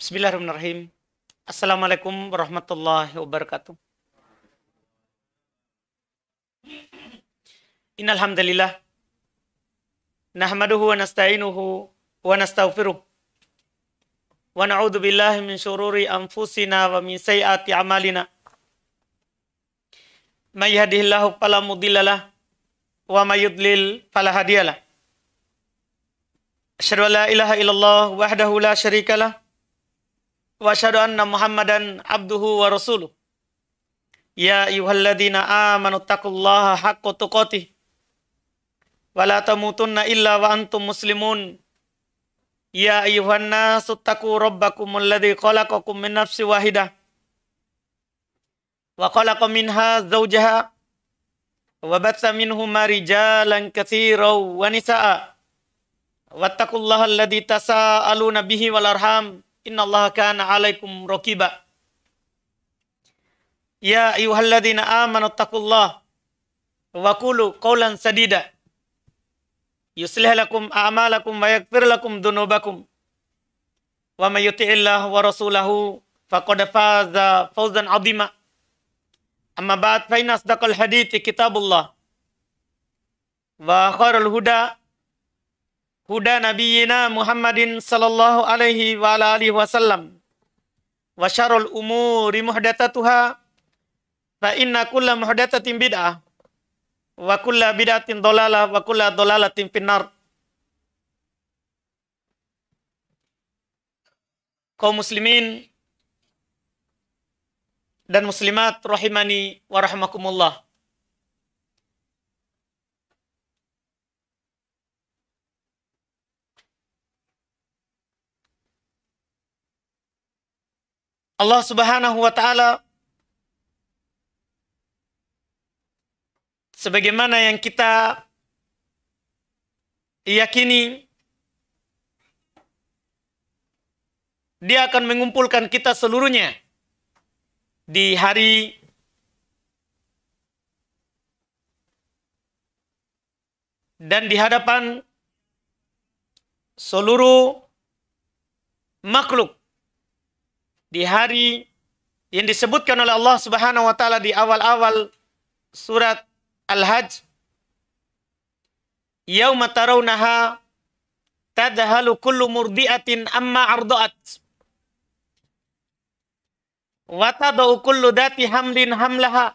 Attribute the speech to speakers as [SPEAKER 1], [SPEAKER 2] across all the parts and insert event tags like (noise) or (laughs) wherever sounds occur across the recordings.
[SPEAKER 1] Bismillahirrahmanirrahim. Assalamualaikum warahmatullahi wabarakatuh. Innalhamdulillah. Nahmaduhu wa nasta'inuhu wa nasta'ufiruh. Wa na'udhu billahi min syururi anfusina wa min sayyati amalina. May yahdihillahu falamudillalah wa may yudlil falahadiyalah. Asyhadu an la ilaha illallah wahdahu la syarikalah wa asyhadu anna Muhammadan abduhu wa rasuluh. Ya ayyuhalladzina amanu taqullaha haqqa tuqatih wa la tamutunna illa wa antum muslimun. Ya ayyuhan nasu taqu rabbakumul ladzi khalaqakum min nafsin wahidah wa khalaqa minha zawjaha wa batha minhuma rijalan katsiran wa nisaa. Wattaqullaha alladzi tasaaluna bihi wal arham innallaha kana alaikum raqiba ya ayyuhalladzina amanu taqullaha wa qulu qawlan sadida yuslih lakum a'malakum wa yaghfir lakum dhunubakum wa may yuti'illah wa rasulahu faqad faza fawzan 'azima amma ba'd fa inna asdaqal hadithi kitabullah wa khairul huda huda nabiyyina Muhammadin sallallahu alaihi wa alihi wasallam wa syarul umuri muhdatsatuha fa inna kulla muhdatsatin bid'ah wa kulla bid'atin dhalalah wa kulla dhalalatin finnar kaum muslimin dan muslimat rahimani wa rahmakumullah Allah Subhanahu wa taala sebagaimana yang kita yakini dia akan mengumpulkan kita seluruhnya di hari dan di hadapan seluruh makhluk di hari yang disebutkan oleh Allah Subhanahu wa taala di awal-awal surat Al-Hajj Yauma tarawnaha tadhalu kullu murdi'atin amma arda'at wa tadau kullu dati hamlin hamlaha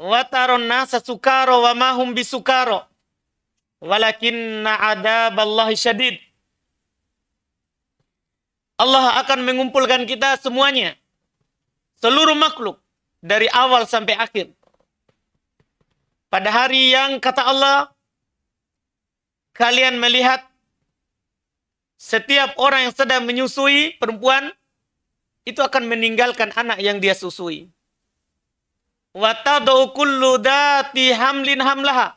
[SPEAKER 1] wa taron nasa sukaro wa ma hum bisukaro walakinna adaballahi syadid Allah akan mengumpulkan kita semuanya. Seluruh makhluk. Dari awal sampai akhir. Pada hari yang kata Allah. Kalian melihat. Setiap orang yang sedang menyusui perempuan. Itu akan meninggalkan anak yang dia susui. hamlin hamlaha.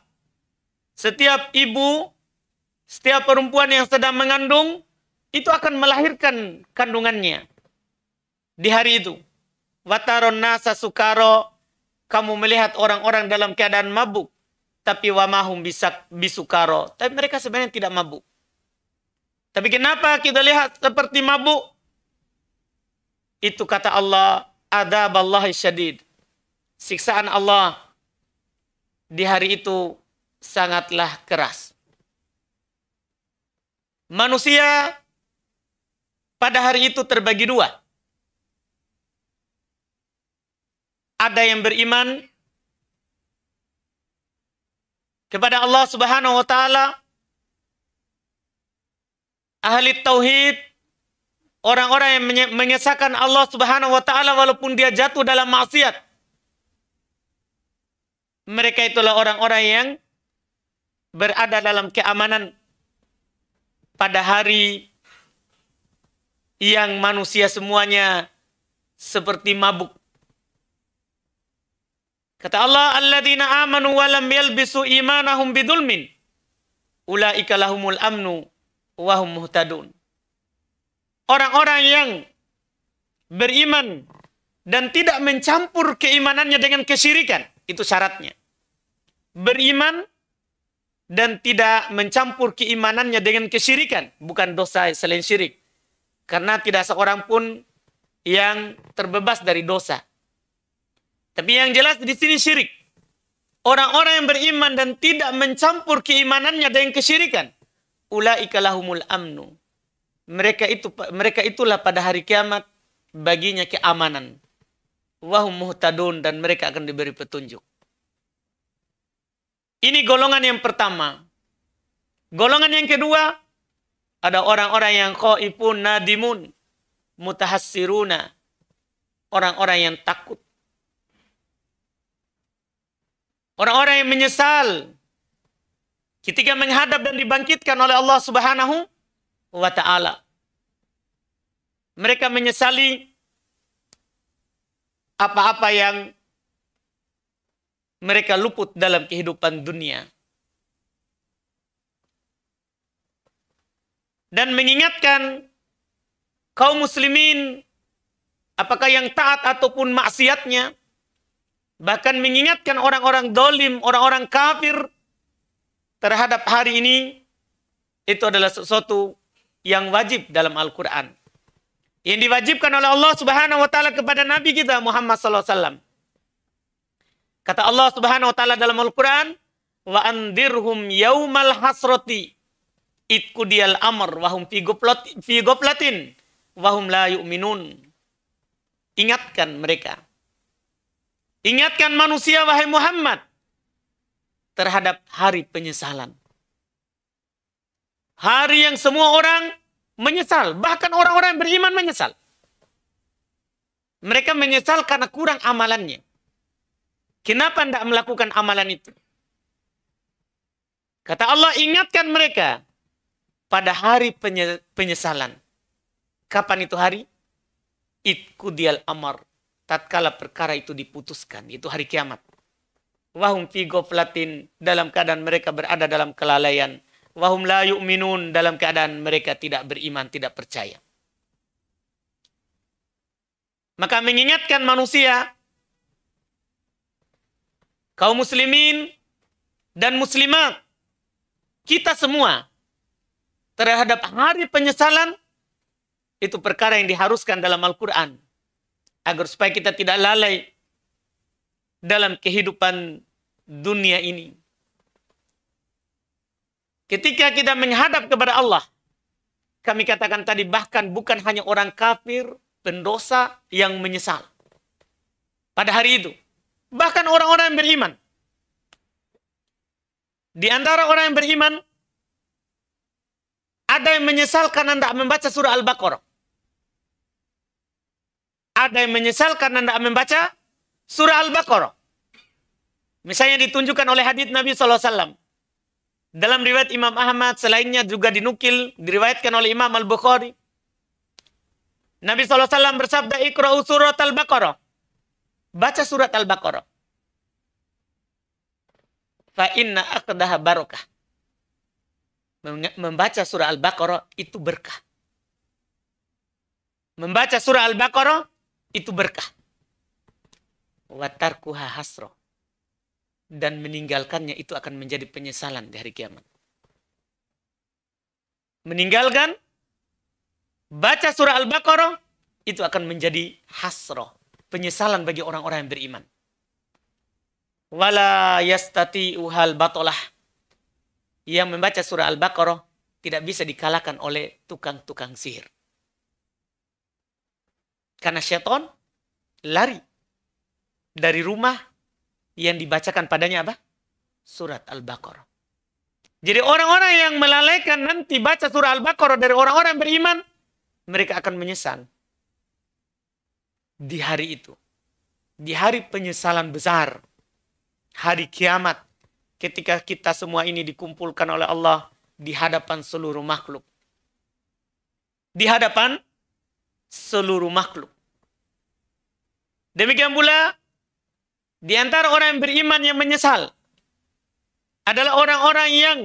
[SPEAKER 1] Setiap ibu, setiap perempuan yang sedang mengandung, itu akan melahirkan kandungannya di hari itu. Wataron nasa sukaro, kamu melihat orang-orang dalam keadaan mabuk, tapi wamahum bisa bisukaro. Tapi mereka sebenarnya tidak mabuk. Tapi kenapa kita lihat seperti mabuk? Itu kata Allah, ada Allah syadid. Siksaan Allah di hari itu sangatlah keras. Manusia pada hari itu terbagi dua. Ada yang beriman kepada Allah Subhanahu wa taala ahli tauhid orang-orang yang menyesakan Allah Subhanahu wa taala walaupun dia jatuh dalam maksiat mereka itulah orang-orang yang berada dalam keamanan pada hari yang manusia semuanya seperti mabuk. Kata Allah, "Alladzina amanu wa lam yalbisu imanahum bidulmin, ulaika lahumul amnu wa hum muhtadun." Orang-orang yang beriman dan tidak mencampur keimanannya dengan kesyirikan, itu syaratnya. Beriman dan tidak mencampur keimanannya dengan kesyirikan, bukan dosa selain syirik. Karena tidak seorang pun yang terbebas dari dosa. Tapi yang jelas di sini syirik. Orang-orang yang beriman dan tidak mencampur keimanannya dengan kesyirikan. Ulaika lahumul amnu. Mereka itu mereka itulah pada hari kiamat baginya keamanan. Wahum muhtadun dan mereka akan diberi petunjuk. Ini golongan yang pertama. Golongan yang kedua, ada orang-orang yang qaifun nadimun, mutahassiruna. Orang-orang yang takut. Orang-orang yang menyesal ketika menghadap dan dibangkitkan oleh Allah Subhanahu wa taala. Mereka menyesali apa-apa yang mereka luput dalam kehidupan dunia. dan mengingatkan kaum muslimin apakah yang taat ataupun maksiatnya bahkan mengingatkan orang-orang dolim, orang-orang kafir terhadap hari ini itu adalah sesuatu yang wajib dalam Al-Quran. Yang diwajibkan oleh Allah subhanahu wa ta'ala kepada Nabi kita Muhammad SAW. Kata Allah subhanahu wa ta'ala dalam Al-Quran, وَأَنْدِرْهُمْ يَوْمَ الْحَسْرَةِ itku dial amr wahum figo platin fi goplatin wahum la yu'minun. Ingatkan mereka. Ingatkan manusia wahai Muhammad terhadap hari penyesalan. Hari yang semua orang menyesal, bahkan orang-orang yang beriman menyesal. Mereka menyesal karena kurang amalannya. Kenapa tidak melakukan amalan itu? Kata Allah, ingatkan mereka pada hari penyesalan. Kapan itu hari? Itkudial amar. Tatkala perkara itu diputuskan. Itu hari kiamat. Wahum fi goflatin. Dalam keadaan mereka berada dalam kelalaian. Wahum la yu'minun. Dalam keadaan mereka tidak beriman, tidak percaya. Maka mengingatkan manusia. Kaum muslimin dan muslimat. Kita semua terhadap hari penyesalan itu perkara yang diharuskan dalam Al-Quran. Agar supaya kita tidak lalai dalam kehidupan dunia ini. Ketika kita menghadap kepada Allah, kami katakan tadi bahkan bukan hanya orang kafir, pendosa yang menyesal. Pada hari itu. Bahkan orang-orang yang beriman. Di antara orang yang beriman, ada yang menyesal karena tidak membaca surah Al-Baqarah. Ada yang menyesal karena tidak membaca surah Al-Baqarah. Misalnya ditunjukkan oleh hadits Nabi SAW. Dalam riwayat Imam Ahmad, selainnya juga dinukil, diriwayatkan oleh Imam Al-Bukhari. Nabi SAW bersabda, ikra'u surat Al-Baqarah. Baca surat Al-Baqarah. Fa inna akdaha barokah membaca surah Al-Baqarah itu berkah. Membaca surah Al-Baqarah itu berkah. Watarkuha hasro. Dan meninggalkannya itu akan menjadi penyesalan di hari kiamat. Meninggalkan baca surah Al-Baqarah itu akan menjadi hasroh. Penyesalan bagi orang-orang yang beriman. Wala yastati uhal batolah yang membaca surah Al-Baqarah tidak bisa dikalahkan oleh tukang-tukang sihir. Karena syaitan lari dari rumah yang dibacakan padanya apa? Surat Al-Baqarah. Jadi orang-orang yang melalaikan nanti baca surah Al-Baqarah dari orang-orang beriman, mereka akan menyesal di hari itu. Di hari penyesalan besar, hari kiamat, ketika kita semua ini dikumpulkan oleh Allah di hadapan seluruh makhluk. Di hadapan seluruh makhluk. Demikian pula di antara orang yang beriman yang menyesal adalah orang-orang yang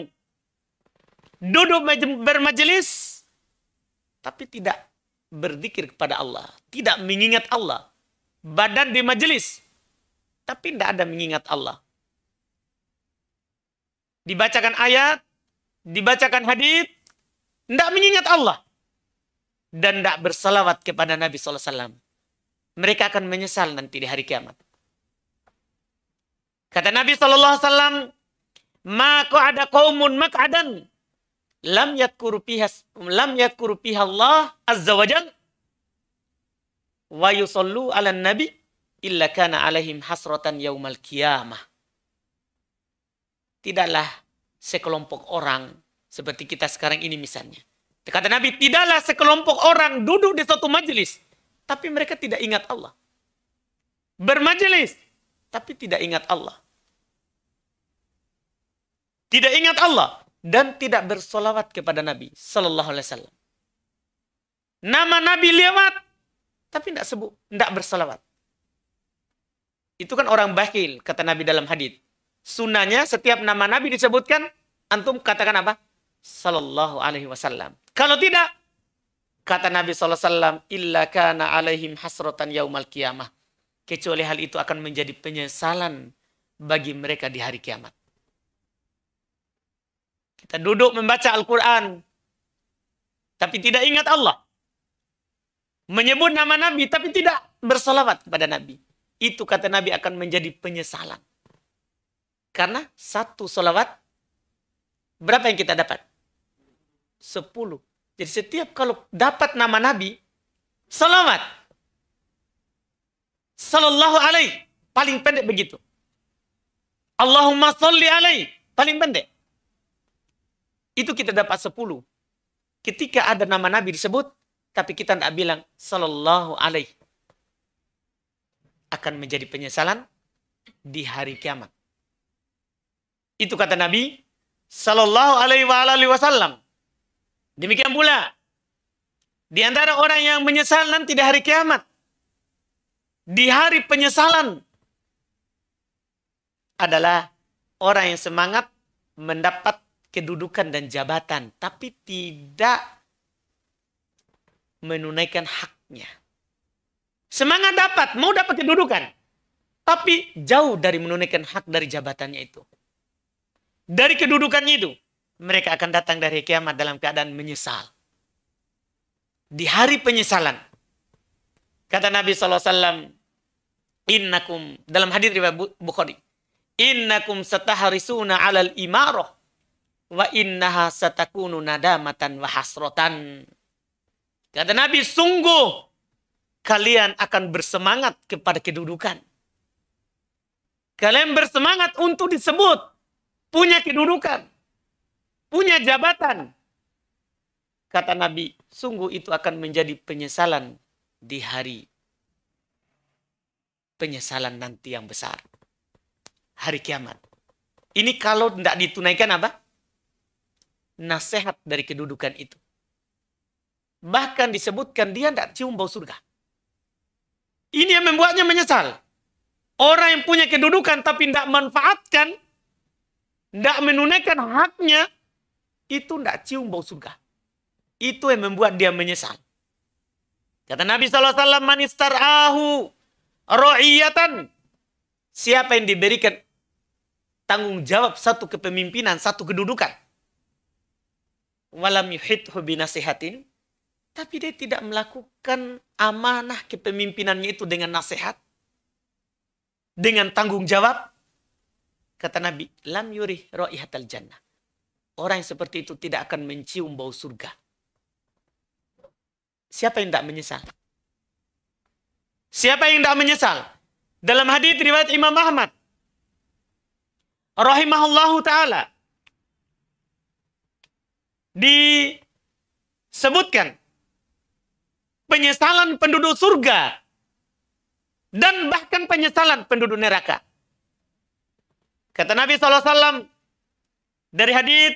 [SPEAKER 1] duduk bermajelis tapi tidak berzikir kepada Allah, tidak mengingat Allah. Badan di majelis tapi tidak ada mengingat Allah dibacakan ayat, dibacakan hadis, tidak mengingat Allah dan tidak bersalawat kepada Nabi Alaihi Wasallam, Mereka akan menyesal nanti di hari kiamat. Kata Nabi Alaihi Wasallam, Maka ada kaumun makadan lam yadkuru piha lam yadkuru Allah azza wajal wa yusallu ala nabi illa kana alaihim hasratan yaumal qiyamah tidaklah sekelompok orang seperti kita sekarang ini misalnya. Kata Nabi, tidaklah sekelompok orang duduk di suatu majelis, tapi mereka tidak ingat Allah. Bermajelis, tapi tidak ingat Allah. Tidak ingat Allah dan tidak bersolawat kepada Nabi Sallallahu Alaihi Wasallam. Nama Nabi lewat, tapi tidak sebut, tidak bersolawat. Itu kan orang bakhil, kata Nabi dalam hadis sunnahnya setiap nama Nabi disebutkan, antum katakan apa? Sallallahu alaihi wasallam. Kalau tidak, kata Nabi sallallahu alaihi wasallam, illa kana alaihim hasratan yaumal kiamah. Kecuali hal itu akan menjadi penyesalan bagi mereka di hari kiamat. Kita duduk membaca Al-Quran. Tapi tidak ingat Allah. Menyebut nama Nabi tapi tidak bersalawat kepada Nabi. Itu kata Nabi akan menjadi penyesalan. Karena satu solawat, berapa yang kita dapat? Sepuluh. Jadi setiap kalau dapat nama Nabi, salawat. Sallallahu alaihi. Paling pendek begitu. Allahumma salli alaihi. Paling pendek. Itu kita dapat sepuluh. Ketika ada nama Nabi disebut, tapi kita tidak bilang sallallahu alaihi. Akan menjadi penyesalan di hari kiamat. Itu kata Nabi Sallallahu Alaihi Wasallam. Demikian pula di antara orang yang menyesal nanti di hari kiamat, di hari penyesalan adalah orang yang semangat mendapat kedudukan dan jabatan, tapi tidak menunaikan haknya. Semangat dapat, mau dapat kedudukan, tapi jauh dari menunaikan hak dari jabatannya itu dari kedudukannya itu, mereka akan datang dari kiamat dalam keadaan menyesal. Di hari penyesalan, kata Nabi SAW, innakum dalam hadis riwayat Bukhari, innakum setaharisuna alal imaroh wa innaha satakunu nadamatan wa hasrotan. Kata Nabi, sungguh kalian akan bersemangat kepada kedudukan. Kalian bersemangat untuk disebut punya kedudukan, punya jabatan. Kata Nabi, sungguh itu akan menjadi penyesalan di hari penyesalan nanti yang besar. Hari kiamat. Ini kalau tidak ditunaikan apa? Nasihat dari kedudukan itu. Bahkan disebutkan dia tidak cium bau surga. Ini yang membuatnya menyesal. Orang yang punya kedudukan tapi tidak manfaatkan tidak menunaikan haknya, itu tidak cium bau surga. Itu yang membuat dia menyesal. Kata Nabi SAW, manistar'ahu ro'iyatan. Siapa yang diberikan tanggung jawab satu kepemimpinan, satu kedudukan. Walam yuhidhu binasihatin. Tapi dia tidak melakukan amanah kepemimpinannya itu dengan nasihat. Dengan tanggung jawab. Kata Nabi, lam yurih ro'ihatal jannah. Orang yang seperti itu tidak akan mencium bau surga. Siapa yang tidak menyesal? Siapa yang tidak menyesal? Dalam hadis riwayat Imam Ahmad. Rahimahullahu ta'ala. Disebutkan. Penyesalan penduduk surga. Dan bahkan penyesalan penduduk neraka. Kata Nabi SAW dari hadis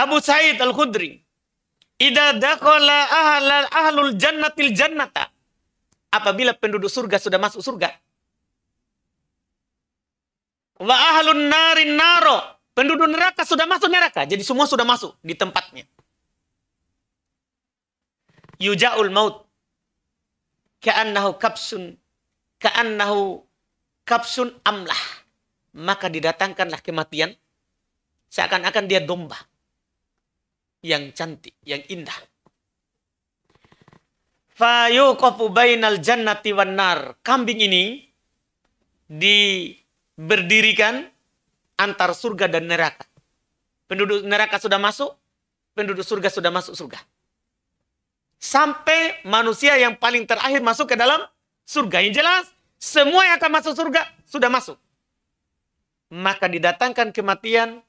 [SPEAKER 1] Abu Sa'id Al-Khudri. Ida dakhala ahlal ahlul jannatil jannata. Apabila penduduk surga sudah masuk surga. Wa ahlun narin naro. Penduduk neraka sudah masuk neraka. Jadi semua sudah masuk di tempatnya. Yuja'ul maut. Ka'annahu kapsun. Ka'annahu kapsun amlah. Maka didatangkanlah kematian. Seakan-akan dia domba. Yang cantik, yang indah. Fayuqafu bainal jannati wan nar. Kambing ini diberdirikan antar surga dan neraka. Penduduk neraka sudah masuk, penduduk surga sudah masuk surga. Sampai manusia yang paling terakhir masuk ke dalam surga yang jelas semua yang akan masuk surga sudah masuk. Maka didatangkan kematian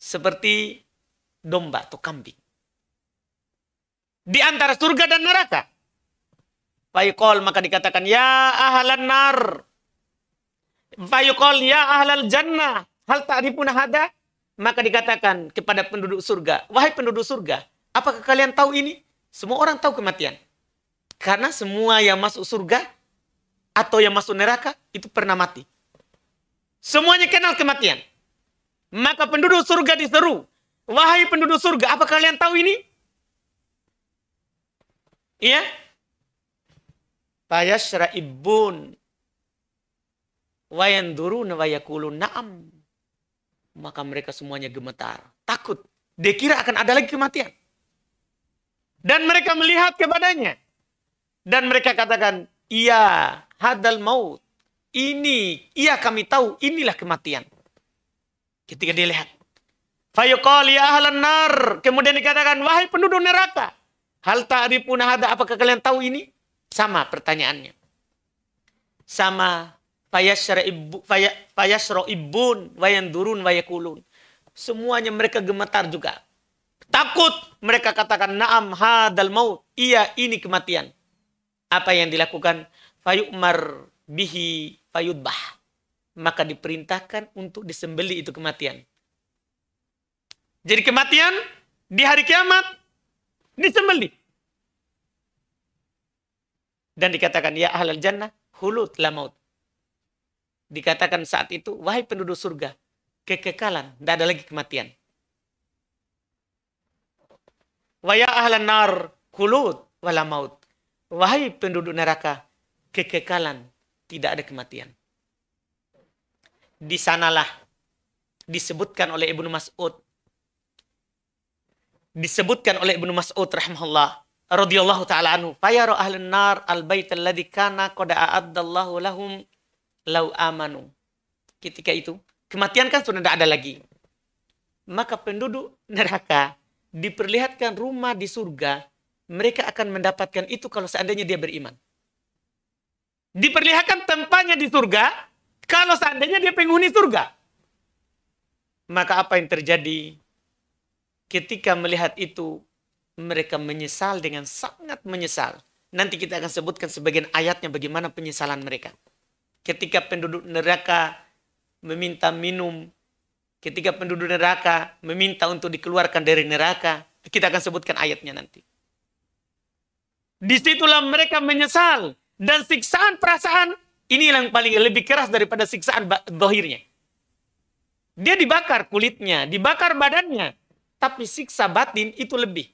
[SPEAKER 1] seperti domba atau kambing. Di antara surga dan neraka. Fayuqol maka dikatakan ya ahlan nar. Fayuqol ya ahlal jannah. Hal pun ada, Maka dikatakan kepada penduduk surga, wahai penduduk surga, apakah kalian tahu ini? Semua orang tahu kematian. Karena semua yang masuk surga atau yang masuk neraka itu pernah mati. Semuanya kenal kematian. Maka penduduk surga diseru. Wahai penduduk surga, apa kalian tahu ini? Iya? Payasra ibun. wayanduru nawayakulu na'am. Maka mereka semuanya gemetar. Takut. Dia kira akan ada lagi kematian. Dan mereka melihat kepadanya. Dan mereka katakan, iya hadal maut. Ini, iya kami tahu, inilah kematian. Ketika dilihat. Fayuqali ahlan nar. Kemudian dikatakan, wahai penduduk neraka. Hal ta'rifuna hada, apakah kalian tahu ini? Sama pertanyaannya. Sama fayasro ibun, wayan durun, wayakulun. Semuanya mereka gemetar juga. Takut mereka katakan naam hadal maut. Iya ini kematian. Apa yang dilakukan fayumar bihi fayudbah maka diperintahkan untuk disembeli itu kematian jadi kematian di hari kiamat disembeli dan dikatakan ya ahlal jannah hulut la maut dikatakan saat itu wahai penduduk surga kekekalan tidak ada lagi kematian waya ahlan nar hulut wala maut wahai penduduk neraka kekekalan, tidak ada kematian. Di sanalah disebutkan oleh Ibnu Mas'ud disebutkan oleh Ibnu Mas'ud rahimahullah radhiyallahu taala anhu fayaru ahlun nar al bait alladhi kana qad a'addallahu lahum law amanu ketika itu kematian kan sudah tidak ada lagi maka penduduk neraka diperlihatkan rumah di surga mereka akan mendapatkan itu kalau seandainya dia beriman diperlihatkan tempatnya di surga kalau seandainya dia penghuni surga. Maka apa yang terjadi? Ketika melihat itu, mereka menyesal dengan sangat menyesal. Nanti kita akan sebutkan sebagian ayatnya bagaimana penyesalan mereka. Ketika penduduk neraka meminta minum, ketika penduduk neraka meminta untuk dikeluarkan dari neraka, kita akan sebutkan ayatnya nanti. Disitulah mereka menyesal dan siksaan perasaan ini yang paling lebih keras daripada siksaan dohirnya. Dia dibakar kulitnya, dibakar badannya, tapi siksa batin itu lebih.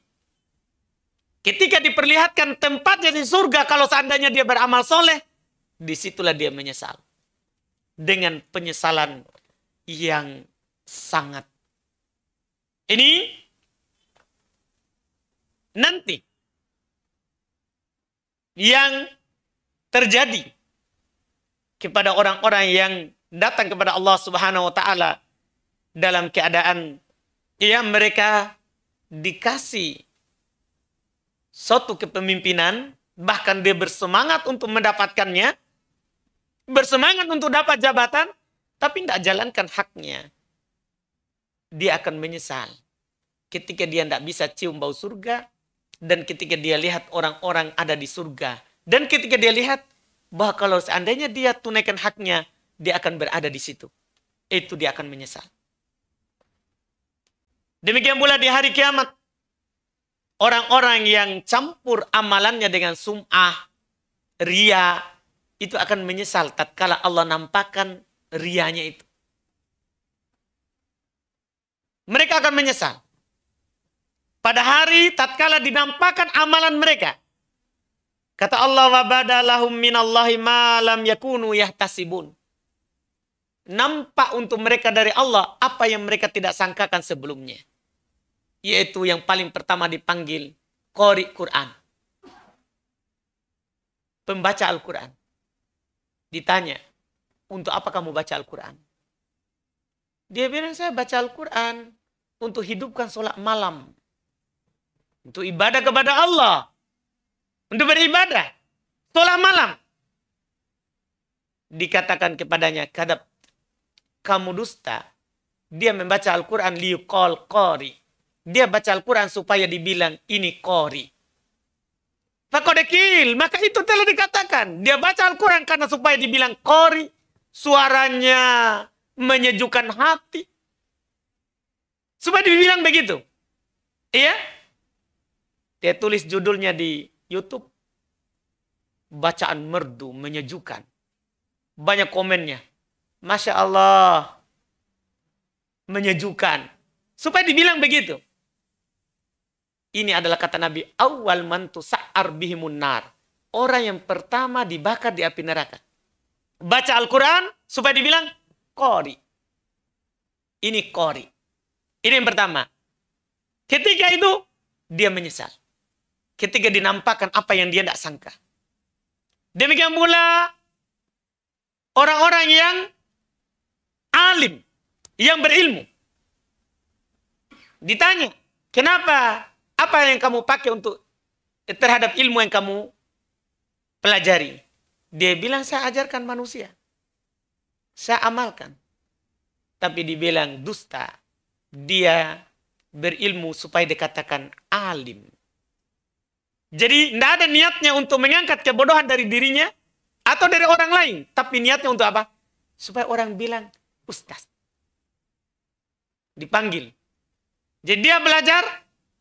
[SPEAKER 1] Ketika diperlihatkan tempatnya di surga, kalau seandainya dia beramal soleh, disitulah dia menyesal. Dengan penyesalan yang sangat. Ini nanti yang terjadi kepada orang-orang yang datang kepada Allah Subhanahu wa taala dalam keadaan yang mereka dikasih suatu kepemimpinan bahkan dia bersemangat untuk mendapatkannya bersemangat untuk dapat jabatan tapi tidak jalankan haknya dia akan menyesal ketika dia tidak bisa cium bau surga dan ketika dia lihat orang-orang ada di surga dan ketika dia lihat bahwa kalau seandainya dia tunaikan haknya, dia akan berada di situ. Itu dia akan menyesal. Demikian pula di hari kiamat. Orang-orang yang campur amalannya dengan sum'ah, ria, itu akan menyesal tatkala Allah nampakkan rianya itu. Mereka akan menyesal. Pada hari tatkala dinampakkan amalan mereka, Kata Allah wa badalahum minallahi ma lam yakunu yahtasibun. Nampak untuk mereka dari Allah apa yang mereka tidak sangkakan sebelumnya. Yaitu yang paling pertama dipanggil Qori Quran. Pembaca Al-Quran. Ditanya, untuk apa kamu baca Al-Quran? Dia bilang, saya baca Al-Quran untuk hidupkan sholat malam. Untuk ibadah kepada Allah untuk beribadah. Sholat malam. Dikatakan kepadanya, kadap kamu dusta. Dia membaca Al-Quran liukol kori. Dia baca Al-Quran supaya dibilang ini kori. Fakodekil, maka itu telah dikatakan. Dia baca Al-Quran karena supaya dibilang kori. Suaranya menyejukkan hati. Supaya dibilang begitu. Iya? Dia tulis judulnya di YouTube bacaan merdu menyejukkan. Banyak komennya. Masya Allah. Menyejukkan. Supaya dibilang begitu. Ini adalah kata Nabi. Awal mantu sa'ar bihimun nar. Orang yang pertama dibakar di api neraka. Baca Al-Quran supaya dibilang kori. Ini kori. Ini yang pertama. Ketika itu dia menyesal ketika dinampakkan apa yang dia tidak sangka. Demikian pula orang-orang yang alim, yang berilmu. Ditanya, kenapa apa yang kamu pakai untuk eh, terhadap ilmu yang kamu pelajari? Dia bilang, saya ajarkan manusia. Saya amalkan. Tapi dibilang dusta. Dia berilmu supaya dikatakan alim. Jadi tidak ada niatnya untuk mengangkat kebodohan dari dirinya atau dari orang lain. Tapi niatnya untuk apa? Supaya orang bilang, Ustaz. Dipanggil. Jadi dia belajar,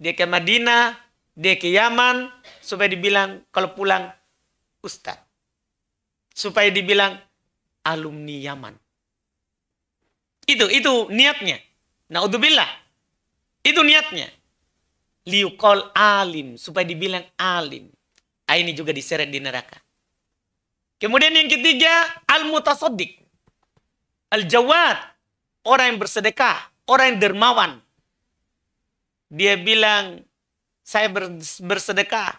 [SPEAKER 1] dia ke Madinah, dia ke Yaman, supaya dibilang kalau pulang, Ustaz. Supaya dibilang, alumni Yaman. Itu, itu niatnya. Naudzubillah. Itu niatnya liukol alim supaya dibilang alim. Ah, ini juga diseret di neraka. Kemudian yang ketiga al mutasodik, al jawad orang yang bersedekah, orang yang dermawan. Dia bilang saya bersedekah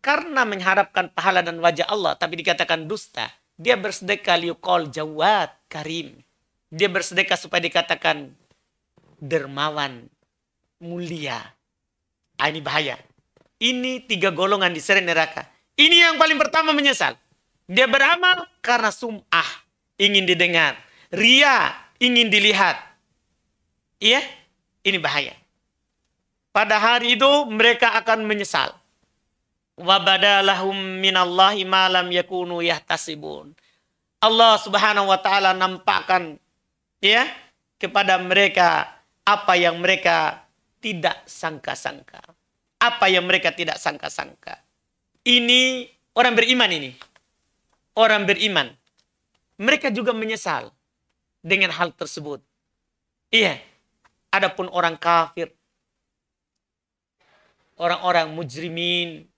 [SPEAKER 1] karena mengharapkan pahala dan wajah Allah tapi dikatakan dusta. Dia bersedekah liukol jawat karim. Dia bersedekah supaya dikatakan dermawan, mulia, Ah, ini bahaya. Ini tiga golongan diseret neraka. Ini yang paling pertama menyesal. Dia beramal karena sum'ah. Ingin didengar. Ria ingin dilihat. Iya, ini bahaya. Pada hari itu mereka akan menyesal. Wabadalahum minallahi malam yakunu yahtasibun. Allah subhanahu wa ta'ala nampakkan ya kepada mereka apa yang mereka tidak sangka-sangka. Apa yang mereka tidak sangka-sangka? Ini orang beriman ini. Orang beriman. Mereka juga menyesal dengan hal tersebut. Iya. Adapun orang kafir. Orang-orang mujrimin.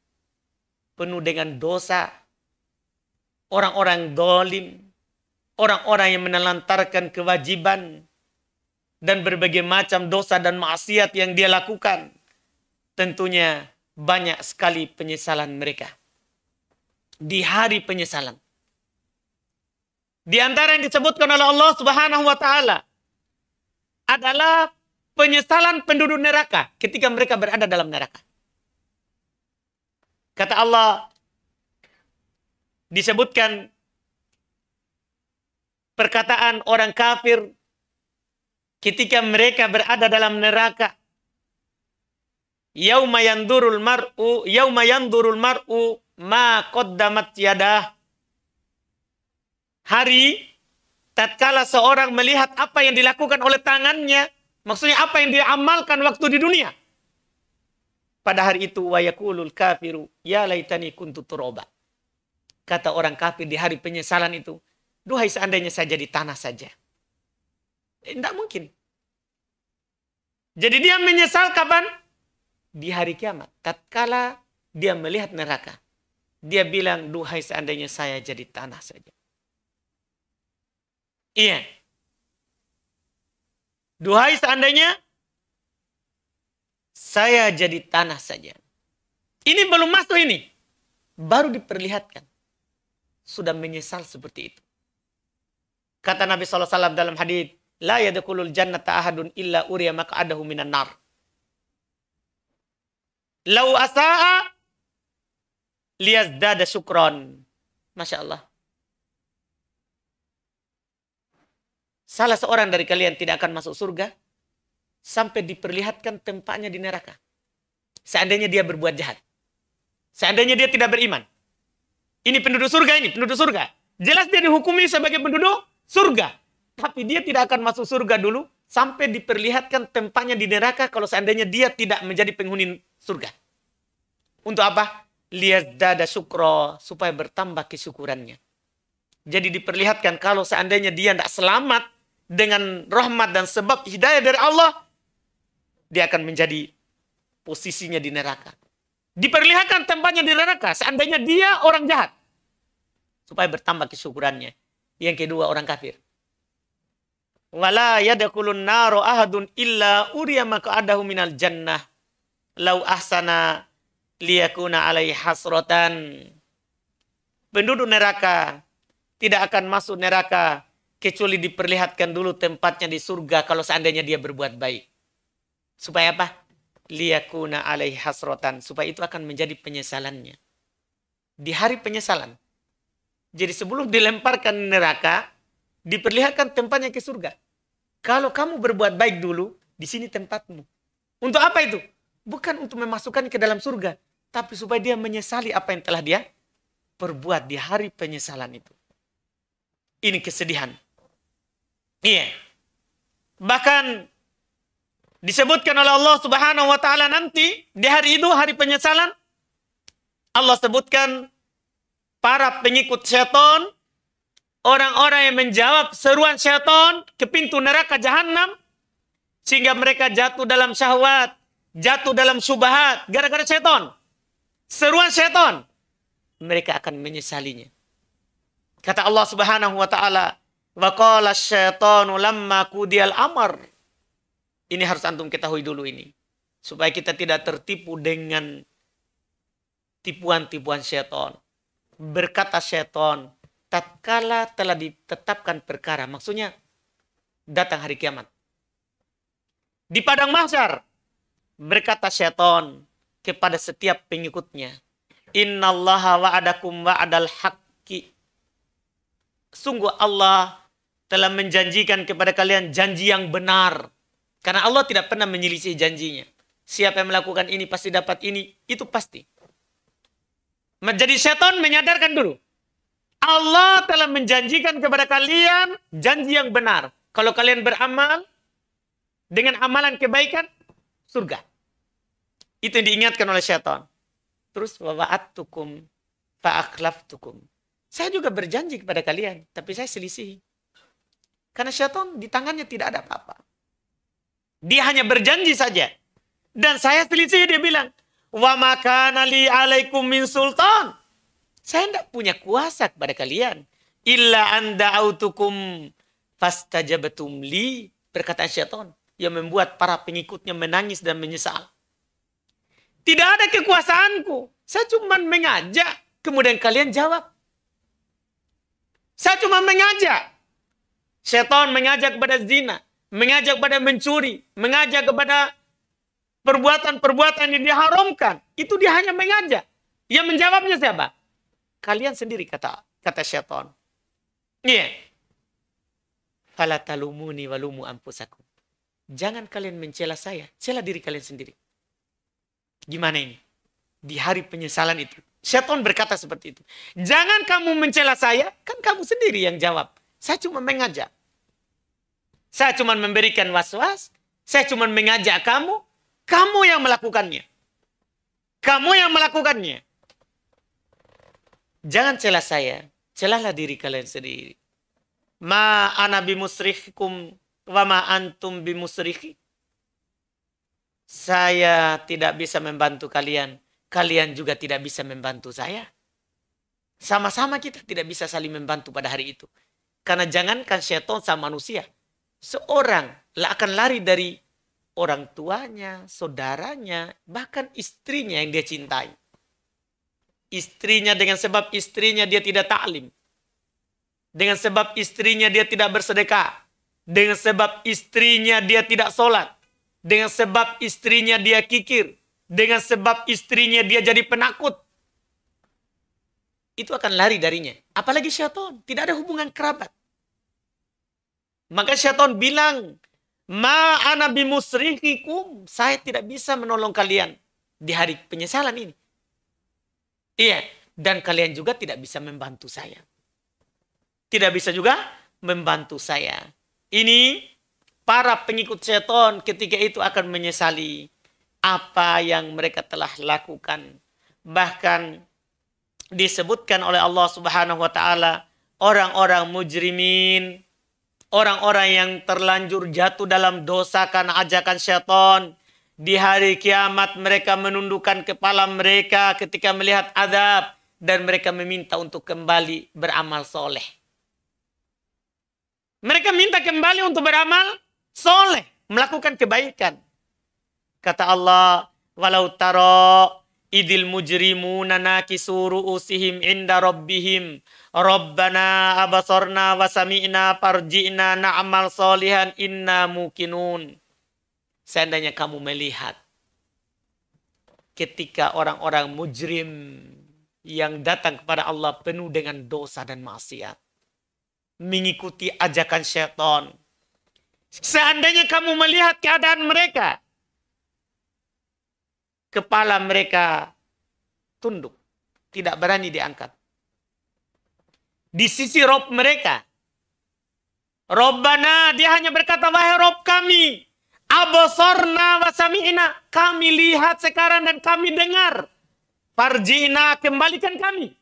[SPEAKER 1] Penuh dengan dosa. Orang-orang dolim. Orang-orang yang menelantarkan kewajiban dan berbagai macam dosa dan maksiat yang dia lakukan. Tentunya banyak sekali penyesalan mereka. Di hari penyesalan. Di antara yang disebutkan oleh Allah Subhanahu wa taala adalah penyesalan penduduk neraka ketika mereka berada dalam neraka. Kata Allah disebutkan perkataan orang kafir ketika mereka berada dalam neraka. Yauma yandurul mar'u yauma yandurul mar'u ma qaddamat yadah. Hari tatkala seorang melihat apa yang dilakukan oleh tangannya, maksudnya apa yang dia amalkan waktu di dunia. Pada hari itu wayakulul kafiru ya laitani kuntu turoba. Kata orang kafir di hari penyesalan itu, duhai seandainya saja di tanah saja. Tidak mungkin. Jadi dia menyesal kapan? Di hari kiamat. Tatkala dia melihat neraka. Dia bilang, duhai seandainya saya jadi tanah saja. Iya. Duhai seandainya saya jadi tanah saja. Ini belum masuk ini. Baru diperlihatkan. Sudah menyesal seperti itu. Kata Nabi SAW dalam hadis la yadkhulul jannata ahadun illa uriya maq'adahu minan nar. Lau asa'a liyazdada syukron. Masya Allah. Salah seorang dari kalian tidak akan masuk surga sampai diperlihatkan tempatnya di neraka. Seandainya dia berbuat jahat. Seandainya dia tidak beriman. Ini penduduk surga ini, penduduk surga. Jelas dia dihukumi sebagai penduduk surga. Tapi dia tidak akan masuk surga dulu sampai diperlihatkan tempatnya di neraka kalau seandainya dia tidak menjadi penghuni surga. Untuk apa? Lihat dada syukro supaya bertambah kesyukurannya. Jadi diperlihatkan kalau seandainya dia tidak selamat dengan rahmat dan sebab hidayah dari Allah, dia akan menjadi posisinya di neraka. Diperlihatkan tempatnya di neraka seandainya dia orang jahat supaya bertambah kesyukurannya. Yang kedua orang kafir wala yadkhulun naru ahadun illa uriya maq'adahu minal jannah lau ahsana liyakuna alai hasrotan penduduk neraka tidak akan masuk neraka kecuali diperlihatkan dulu tempatnya di surga kalau seandainya dia berbuat baik supaya apa liyakuna alai hasrotan supaya itu akan menjadi penyesalannya di hari penyesalan jadi sebelum dilemparkan neraka diperlihatkan tempatnya ke surga kalau kamu berbuat baik dulu, di sini tempatmu. Untuk apa itu? Bukan untuk memasukkan ke dalam surga, tapi supaya dia menyesali apa yang telah dia perbuat di hari penyesalan itu. Ini kesedihan. Iya. Yeah. Bahkan disebutkan oleh Allah Subhanahu wa taala nanti di hari itu hari penyesalan Allah sebutkan para pengikut setan orang-orang yang menjawab seruan syaitan ke pintu neraka jahanam sehingga mereka jatuh dalam syahwat, jatuh dalam subhat, gara-gara syaitan. Seruan syaitan mereka akan menyesalinya. Kata Allah Subhanahu wa taala, "Wa qala syaitanu lamma qudiyal amr." Ini harus antum ketahui dulu ini supaya kita tidak tertipu dengan tipuan-tipuan syaitan. Berkata syaitan, tatkala telah ditetapkan perkara, maksudnya datang hari kiamat. Di padang mahsyar berkata syaitan kepada setiap pengikutnya, "Innallaha wa'adakum wa'adal haqqi." Sungguh Allah telah menjanjikan kepada kalian janji yang benar. Karena Allah tidak pernah menyelisih janjinya. Siapa yang melakukan ini pasti dapat ini, itu pasti. Menjadi setan menyadarkan dulu Allah telah menjanjikan kepada kalian janji yang benar. Kalau kalian beramal dengan amalan kebaikan, surga. Itu yang diingatkan oleh syaitan. Terus wa'atukum fa'akhlaftukum. Saya juga berjanji kepada kalian, tapi saya selisih. Karena syaitan di tangannya tidak ada apa-apa. Dia hanya berjanji saja. Dan saya selisih dia bilang, "Wa makana li alaikum min sultan." Saya tidak punya kuasa kepada kalian. Illa anda autukum fastajabatum li. Perkataan syaitan. Yang membuat para pengikutnya menangis dan menyesal. Tidak ada kekuasaanku. Saya cuma mengajak. Kemudian kalian jawab. Saya cuma mengajak. Setan mengajak kepada zina. Mengajak kepada mencuri. Mengajak kepada perbuatan-perbuatan yang diharamkan. Itu dia hanya mengajak. Yang menjawabnya siapa? Kalian sendiri kata kata syaitan. Iya. Yeah. Fala talumuni walumu ampusaku. Jangan kalian mencela saya, cela diri kalian sendiri. Gimana ini? Di hari penyesalan itu, Syaitan berkata seperti itu. Jangan kamu mencela saya, kan kamu sendiri yang jawab. Saya cuma mengajak. Saya cuma memberikan was-was. Saya cuma mengajak kamu. Kamu yang melakukannya. Kamu yang melakukannya. Jangan celah saya, celahlah diri kalian sendiri. Ma ana bimusrihikum wa ma antum bimusrihi. Saya tidak bisa membantu kalian, kalian juga tidak bisa membantu saya. Sama-sama kita tidak bisa saling membantu pada hari itu. Karena jangankan syaitan sama manusia, seorang akan lari dari orang tuanya, saudaranya, bahkan istrinya yang dia cintai istrinya dengan sebab istrinya dia tidak taklim. Dengan sebab istrinya dia tidak bersedekah. Dengan sebab istrinya dia tidak sholat. Dengan sebab istrinya dia kikir. Dengan sebab istrinya dia jadi penakut. Itu akan lari darinya. Apalagi syaitan. Tidak ada hubungan kerabat. Maka syaitan bilang, Ma ana bimusrihikum. Saya tidak bisa menolong kalian di hari penyesalan ini. Iya, dan kalian juga tidak bisa membantu saya. Tidak bisa juga membantu saya. Ini para pengikut seton ketika itu akan menyesali apa yang mereka telah lakukan. Bahkan disebutkan oleh Allah Subhanahu wa taala orang-orang mujrimin, orang-orang yang terlanjur jatuh dalam dosa karena ajakan setan di hari kiamat mereka menundukkan kepala mereka ketika melihat azab. Dan mereka meminta untuk kembali beramal soleh. Mereka minta kembali untuk beramal soleh. Melakukan kebaikan. Kata Allah, Walau taro idil mujrimuna suru usihim inda rabbihim rabbana abasorna wasami'na parjina na'amal na'mal solihan inna mukinun Seandainya kamu melihat ketika orang-orang mujrim yang datang kepada Allah penuh dengan dosa dan maksiat. Mengikuti ajakan syaitan. Seandainya kamu melihat keadaan mereka. Kepala mereka tunduk. Tidak berani diangkat. Di sisi Rob mereka. Robbana dia hanya berkata wahai Rob kami. Abosorna wasami'na. Kami lihat sekarang dan kami dengar. Farjina kembalikan kami.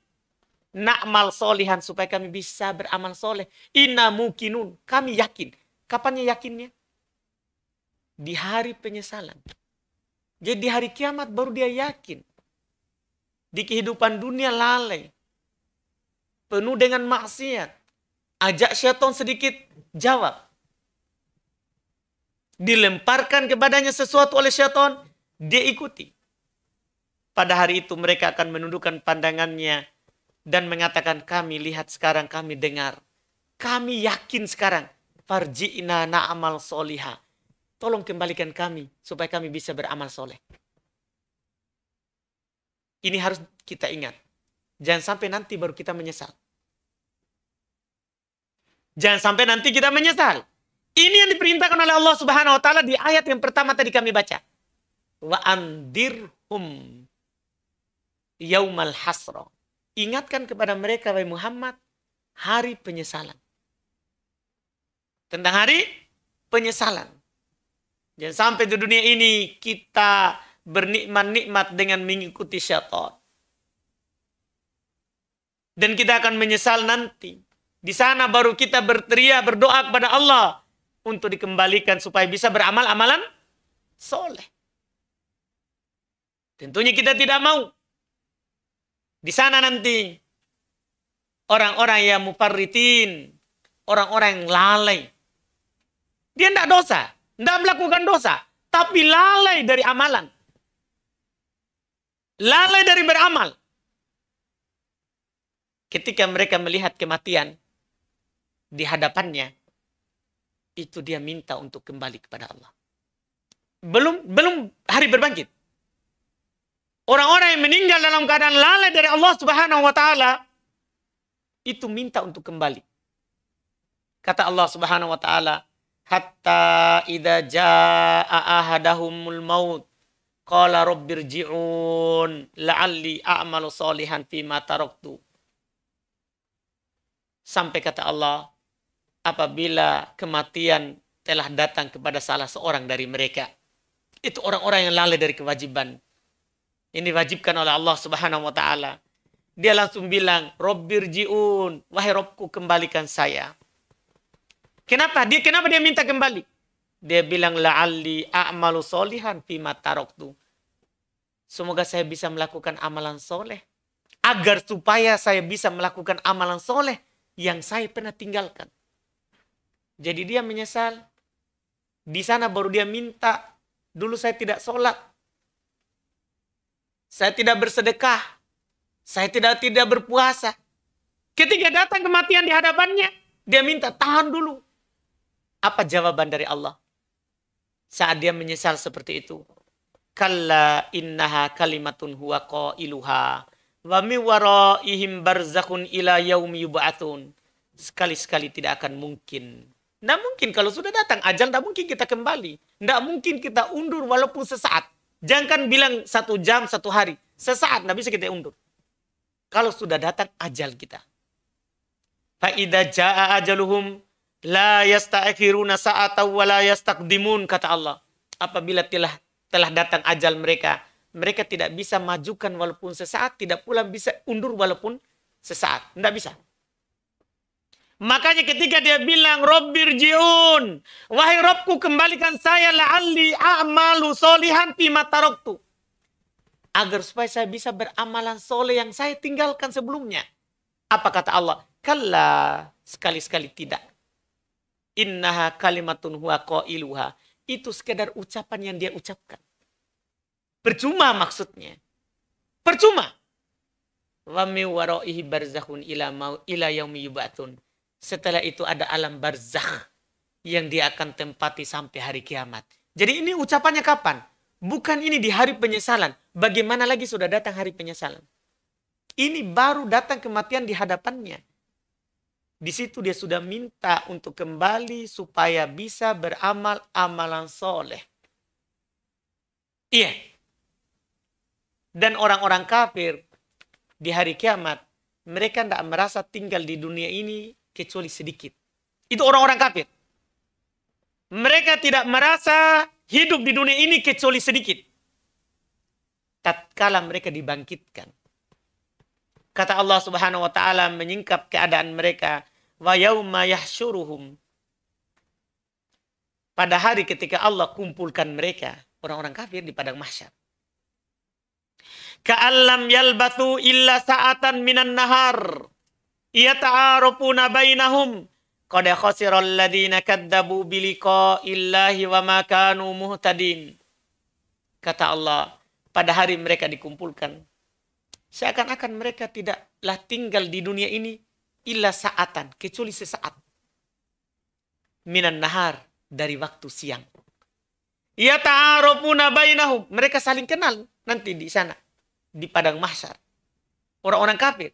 [SPEAKER 1] Nakmal solihan supaya kami bisa beramal soleh. Ina mukinun. Kami yakin. Kapannya yakinnya? Di hari penyesalan. Jadi di hari kiamat baru dia yakin. Di kehidupan dunia lalai. Penuh dengan maksiat. Ajak syaitan sedikit jawab dilemparkan kepadanya sesuatu oleh syaitan, dia ikuti. Pada hari itu mereka akan menundukkan pandangannya dan mengatakan kami lihat sekarang, kami dengar. Kami yakin sekarang. Farji'na na'amal soliha. Tolong kembalikan kami supaya kami bisa beramal soleh. Ini harus kita ingat. Jangan sampai nanti baru kita menyesal. Jangan sampai nanti kita menyesal. Ini yang diperintahkan oleh Allah Subhanahu wa taala di ayat yang pertama tadi kami baca. Wa andirhum yaumal hasra. Ingatkan kepada mereka wahai Muhammad hari penyesalan. Tentang hari penyesalan. Jangan sampai di dunia ini kita bernikmat-nikmat dengan mengikuti syaitan. Dan kita akan menyesal nanti. Di sana baru kita berteriak, berdoa kepada Allah untuk dikembalikan supaya bisa beramal amalan soleh. Tentunya kita tidak mau di sana nanti orang-orang yang mufarritin, orang-orang yang lalai. Dia tidak dosa, tidak melakukan dosa, tapi lalai dari amalan. Lalai dari beramal. Ketika mereka melihat kematian di hadapannya, itu dia minta untuk kembali kepada Allah. Belum belum hari berbangkit. Orang-orang yang meninggal dalam keadaan lalai dari Allah Subhanahu wa taala itu minta untuk kembali. Kata Allah Subhanahu wa taala, hatta idza jaa ahadahumul maut qala rabbirji'un la'alli a'malu salihan fima taraktu. Sampai kata Allah, apabila kematian telah datang kepada salah seorang dari mereka. Itu orang-orang yang lalai dari kewajiban. Ini wajibkan oleh Allah Subhanahu wa taala. Dia langsung bilang, "Rabbirji'un, wahai Robku kembalikan saya." Kenapa? Dia kenapa dia minta kembali? Dia bilang, "La'alli a'malu solihan tu. taraktu." Semoga saya bisa melakukan amalan soleh. Agar supaya saya bisa melakukan amalan soleh yang saya pernah tinggalkan. Jadi dia menyesal. Di sana baru dia minta, dulu saya tidak sholat. Saya tidak bersedekah. Saya tidak tidak berpuasa. Ketika datang kematian di hadapannya, dia minta tahan dulu. Apa jawaban dari Allah? Saat dia menyesal seperti itu. Kalla innaha kalimatun huwa qailuha wa mi waraihim barzakhun ila yaumi yubaatun Sekali-sekali tidak akan mungkin tidak mungkin kalau sudah datang ajal tidak mungkin kita kembali. Tidak mungkin kita undur walaupun sesaat. Jangan bilang satu jam, satu hari. Sesaat tidak bisa kita undur. Kalau sudah datang ajal kita. Fa'idha ja'a ajaluhum la yasta'akhiruna sa'ata wa la yastaqdimun kata Allah. Apabila telah telah datang ajal mereka, mereka tidak bisa majukan walaupun sesaat, tidak pula bisa undur walaupun sesaat. Tidak bisa. Makanya ketika dia bilang Robbir jiun, wahai Robku kembalikan saya Ali a'malu solihan fima taroktu. Agar supaya saya bisa beramalan soleh yang saya tinggalkan sebelumnya. Apa kata Allah? Kalla sekali-sekali tidak. Innaha kalimatun huwa iluha. Itu sekedar ucapan yang dia ucapkan. Percuma maksudnya. Percuma. Wa mi waraihi barzakhun ila ila yaumi yubatun setelah itu ada alam barzakh yang dia akan tempati sampai hari kiamat. Jadi ini ucapannya kapan? Bukan ini di hari penyesalan. Bagaimana lagi sudah datang hari penyesalan? Ini baru datang kematian di hadapannya. Di situ dia sudah minta untuk kembali supaya bisa beramal amalan soleh. Iya. Dan orang-orang kafir di hari kiamat, mereka tidak merasa tinggal di dunia ini kecuali sedikit. Itu orang-orang kafir. Mereka tidak merasa hidup di dunia ini kecuali sedikit. Tatkala mereka dibangkitkan. Kata Allah Subhanahu wa taala menyingkap keadaan mereka wa yawma yahsyuruhum. Pada hari ketika Allah kumpulkan mereka, orang-orang kafir di padang mahsyar. Ka'allam yalbatu illa sa'atan minan nahar yata'arufuna bainahum qad khasiral ladzina bilika biliqa'illahi wa ma kanu muhtadin kata Allah pada hari mereka dikumpulkan seakan-akan mereka tidaklah tinggal di dunia ini illa saatan kecuali sesaat minan nahar dari waktu siang yata'arufuna bainahum mereka saling kenal nanti di sana di padang mahsyar orang-orang kafir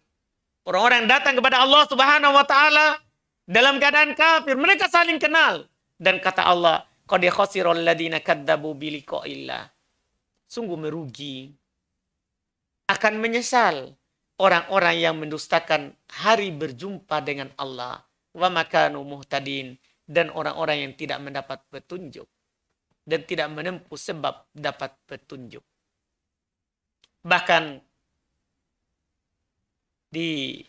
[SPEAKER 1] Orang-orang yang datang kepada Allah Subhanahu wa taala dalam keadaan kafir, mereka saling kenal dan kata Allah, qad khasirul ladina kadzabu biliqa'illah. Sungguh merugi akan menyesal orang-orang yang mendustakan hari berjumpa dengan Allah wa makanu muhtadin dan orang-orang yang tidak mendapat petunjuk dan tidak menempuh sebab dapat petunjuk. Bahkan di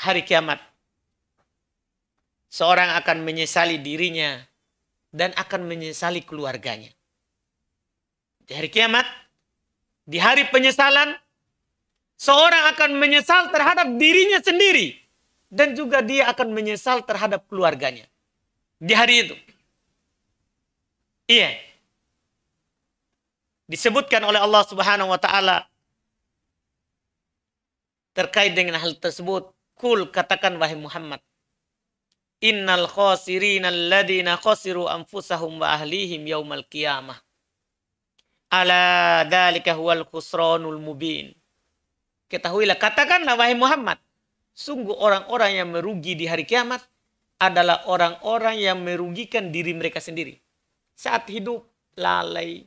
[SPEAKER 1] hari kiamat. Seorang akan menyesali dirinya dan akan menyesali keluarganya. Di hari kiamat, di hari penyesalan, seorang akan menyesal terhadap dirinya sendiri dan juga dia akan menyesal terhadap keluarganya. Di hari itu. Iya. Disebutkan oleh Allah Subhanahu wa taala terkait dengan hal tersebut. Kul katakan wahai Muhammad. Innal khosirin alladina khosiru anfusahum wa ahlihim yawmal qiyamah. Ala dhalika huwal khusranul mubin. Ketahuilah, katakanlah wahai Muhammad. Sungguh orang-orang yang merugi di hari kiamat adalah orang-orang yang merugikan diri mereka sendiri. Saat hidup lalai,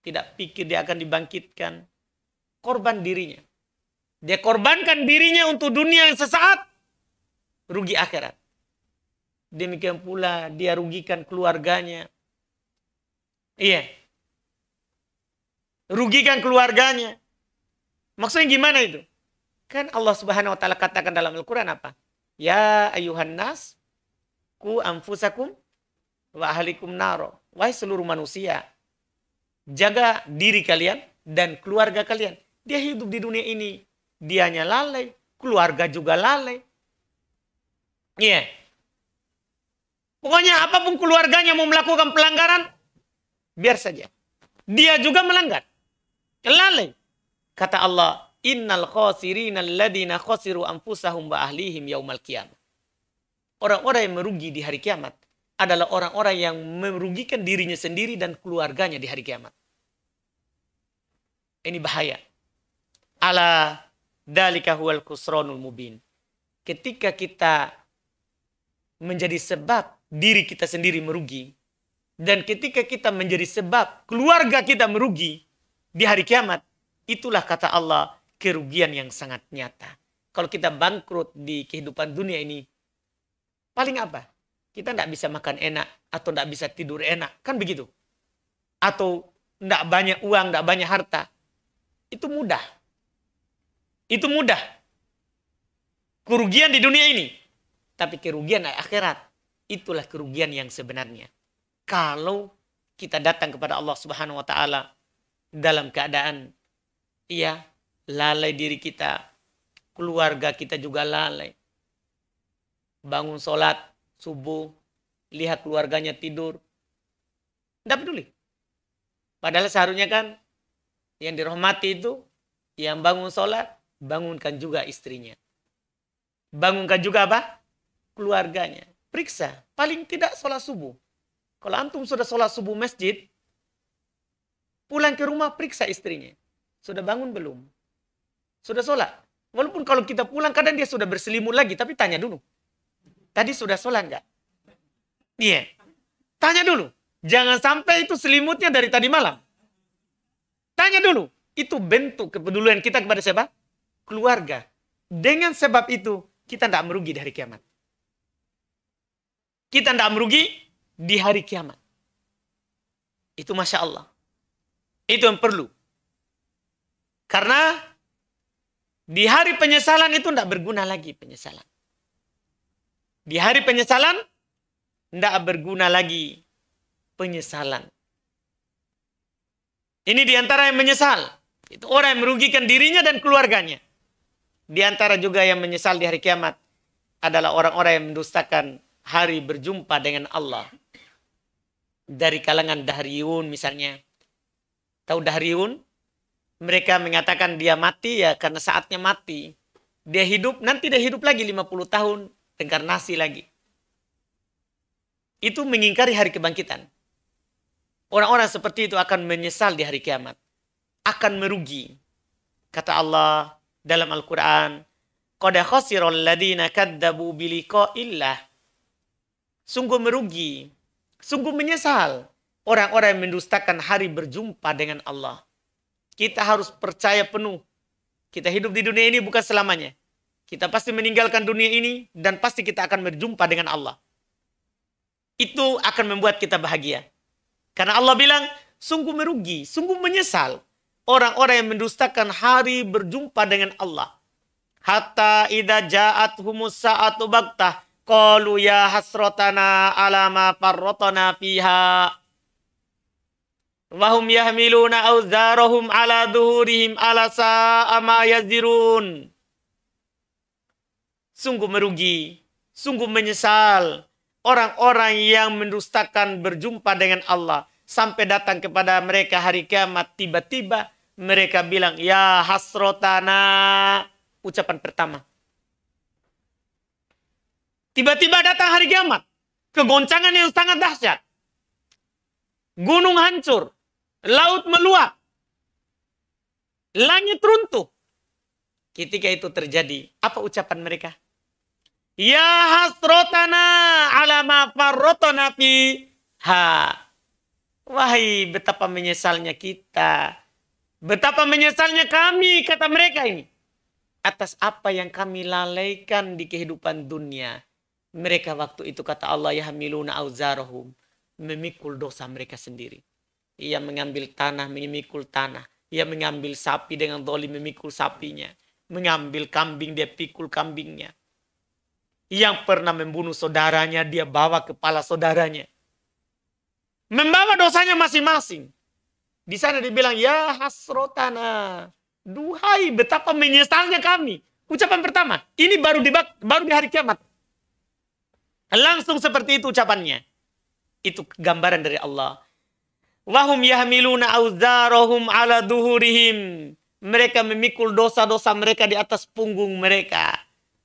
[SPEAKER 1] tidak pikir dia akan dibangkitkan, korban dirinya. Dia korbankan dirinya untuk dunia yang sesaat, rugi akhirat. Demikian pula dia rugikan keluarganya. Iya. Rugikan keluarganya. Maksudnya gimana itu? Kan Allah Subhanahu wa taala katakan dalam Al-Qur'an apa? Ya ayuhan nas ku anfusakum wa ahlikum naro. Wahai seluruh manusia, jaga diri kalian dan keluarga kalian. Dia hidup di dunia ini dianya lalai, keluarga juga lalai. Iya. Yeah. Pokoknya apapun keluarganya mau melakukan pelanggaran, biar saja. Dia juga melanggar. Lalai. Kata Allah, innal khasirina alladina khasiru anfusahum wa ahlihim yaumal qiyamah. Orang-orang yang merugi di hari kiamat adalah orang-orang yang merugikan dirinya sendiri dan keluarganya di hari kiamat. Ini bahaya. Ala Dalika huwal kusronul mubin. Ketika kita menjadi sebab diri kita sendiri merugi. Dan ketika kita menjadi sebab keluarga kita merugi di hari kiamat. Itulah kata Allah kerugian yang sangat nyata. Kalau kita bangkrut di kehidupan dunia ini. Paling apa? Kita tidak bisa makan enak atau tidak bisa tidur enak. Kan begitu. Atau tidak banyak uang, tidak banyak harta. Itu mudah itu mudah. Kerugian di dunia ini. Tapi kerugian akhirat. Itulah kerugian yang sebenarnya. Kalau kita datang kepada Allah Subhanahu wa taala dalam keadaan iya lalai diri kita, keluarga kita juga lalai. Bangun sholat subuh, lihat keluarganya tidur. Tidak peduli. Padahal seharusnya kan yang dirahmati itu yang bangun sholat bangunkan juga istrinya. Bangunkan juga apa? Keluarganya. Periksa, paling tidak sholat subuh. Kalau antum sudah sholat subuh masjid, pulang ke rumah periksa istrinya. Sudah bangun belum? Sudah sholat? Walaupun kalau kita pulang kadang dia sudah berselimut lagi, tapi tanya dulu. Tadi sudah sholat nggak? Iya. Yeah. Tanya dulu. Jangan sampai itu selimutnya dari tadi malam. Tanya dulu. Itu bentuk kepedulian kita kepada siapa? keluarga. Dengan sebab itu, kita tidak merugi di hari kiamat. Kita tidak merugi di hari kiamat. Itu Masya Allah. Itu yang perlu. Karena di hari penyesalan itu tidak berguna lagi penyesalan. Di hari penyesalan, tidak berguna lagi penyesalan. Ini diantara yang menyesal. Itu orang yang merugikan dirinya dan keluarganya. Di antara juga yang menyesal di hari kiamat adalah orang-orang yang mendustakan hari berjumpa dengan Allah. Dari kalangan Dahriyun misalnya. Tahu Dahriyun? Mereka mengatakan dia mati ya karena saatnya mati. Dia hidup, nanti dia hidup lagi 50 tahun. nasi lagi. Itu mengingkari hari kebangkitan. Orang-orang seperti itu akan menyesal di hari kiamat. Akan merugi. Kata Allah, dalam Al-Quran. Qada khasirul ladina kaddabu illah. Sungguh merugi, sungguh menyesal orang-orang yang mendustakan hari berjumpa dengan Allah. Kita harus percaya penuh. Kita hidup di dunia ini bukan selamanya. Kita pasti meninggalkan dunia ini dan pasti kita akan berjumpa dengan Allah. Itu akan membuat kita bahagia. Karena Allah bilang, sungguh merugi, sungguh menyesal orang-orang yang mendustakan hari berjumpa dengan Allah. Hatta idza humus sa'atu baghtah qalu ya hasratana ala ma farratna fiha wa hum yahmiluna awzarahum ala dhuhurihim ala sa'a ma yazirun sungguh merugi sungguh menyesal orang-orang yang mendustakan berjumpa dengan Allah sampai datang kepada mereka hari kiamat tiba-tiba mereka bilang, ya hasrotana. Ucapan pertama. Tiba-tiba datang hari kiamat. Kegoncangan yang sangat dahsyat. Gunung hancur. Laut meluap. Langit runtuh. Ketika itu terjadi, apa ucapan mereka? Ya hasrotana alama farrotona fi ha. Wahai betapa menyesalnya kita Betapa menyesalnya kami, kata mereka ini. Atas apa yang kami lalaikan di kehidupan dunia. Mereka waktu itu kata Allah ya hamiluna auzarahum. Memikul dosa mereka sendiri. Ia mengambil tanah, memikul tanah. Ia mengambil sapi dengan doli, memikul sapinya. Mengambil kambing, dia pikul kambingnya. Yang pernah membunuh saudaranya, dia bawa kepala saudaranya. Membawa dosanya masing-masing. Di sana dibilang, ya hasrotana. Duhai betapa menyesalnya kami. Ucapan pertama, ini baru di, baru di hari kiamat. Langsung seperti itu ucapannya. Itu gambaran dari Allah. Wahum yahmiluna auzarohum ala duhurihim. Mereka memikul dosa-dosa mereka di atas punggung mereka.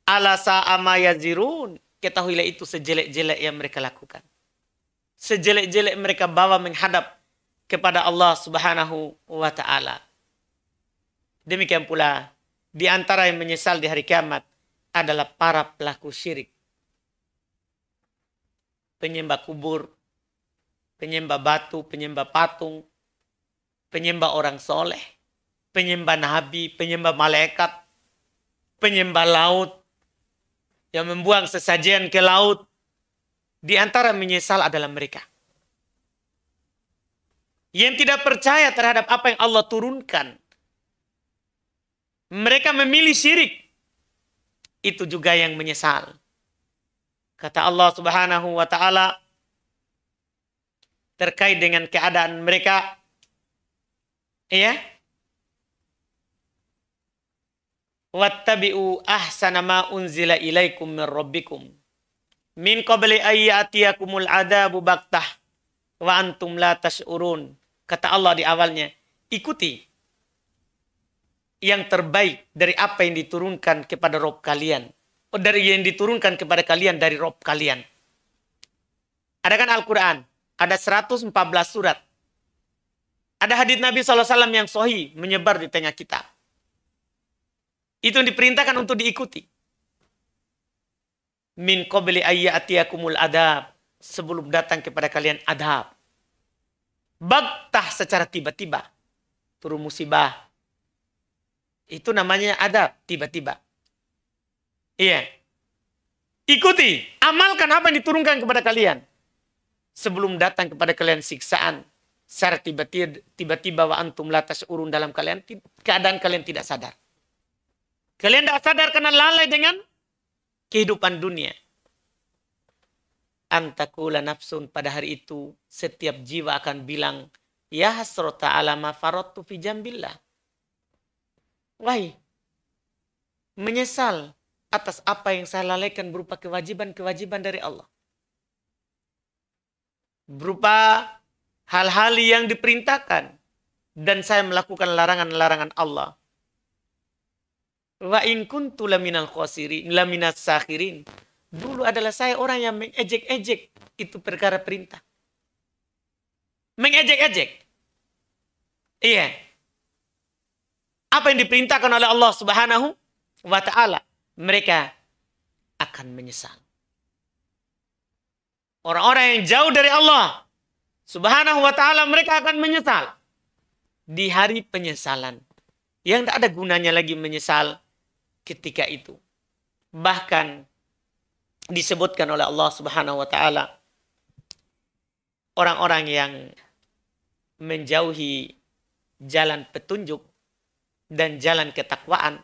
[SPEAKER 1] Ala sa'ama yazirun. Ketahuilah itu sejelek-jelek yang mereka lakukan. Sejelek-jelek mereka bawa menghadap kepada Allah Subhanahu wa taala. Demikian pula di antara yang menyesal di hari kiamat adalah para pelaku syirik. Penyembah kubur, penyembah batu, penyembah patung, penyembah orang soleh, penyembah nabi, penyembah malaikat, penyembah laut, yang membuang sesajian ke laut. Di antara menyesal adalah mereka yang tidak percaya terhadap apa yang Allah turunkan. Mereka memilih syirik. Itu juga yang menyesal. Kata Allah Subhanahu wa taala terkait dengan keadaan mereka ya wattabi'u ahsana ma unzila ilaikum min rabbikum min qabli ayatiyakumul adabu baktah wa antum la tash'urun Kata Allah di awalnya, ikuti yang terbaik dari apa yang diturunkan kepada Rob kalian. Oh, dari yang diturunkan kepada kalian dari Rob kalian. Ada kan Al-Quran? Ada 114 surat. Ada hadis Nabi SAW yang sohi menyebar di tengah kita. Itu yang diperintahkan untuk diikuti. Min qobli atiakumul adab. Sebelum datang kepada kalian adab. Baktah secara tiba-tiba. Turun musibah. Itu namanya ada tiba-tiba. Iya. Ikuti, amalkan apa yang diturunkan kepada kalian. Sebelum datang kepada kalian siksaan secara tiba-tiba wa antum latas urun dalam kalian keadaan kalian tidak sadar. Kalian tidak sadar karena lalai dengan kehidupan dunia antakula nafsun pada hari itu setiap jiwa akan bilang ya hasrota alama farotu fi jambillah. Wahai menyesal atas apa yang saya lalaikan berupa kewajiban-kewajiban dari Allah. Berupa hal-hal yang diperintahkan dan saya melakukan larangan-larangan Allah. Wa in kuntu laminal khosirin, laminas sakhirin Dulu adalah saya orang yang mengejek-ejek itu perkara perintah. Mengejek-ejek. Iya. Apa yang diperintahkan oleh Allah Subhanahu wa taala, mereka akan menyesal. Orang-orang yang jauh dari Allah Subhanahu wa taala mereka akan menyesal di hari penyesalan. Yang tak ada gunanya lagi menyesal ketika itu. Bahkan disebutkan oleh Allah Subhanahu wa taala orang-orang yang menjauhi jalan petunjuk dan jalan ketakwaan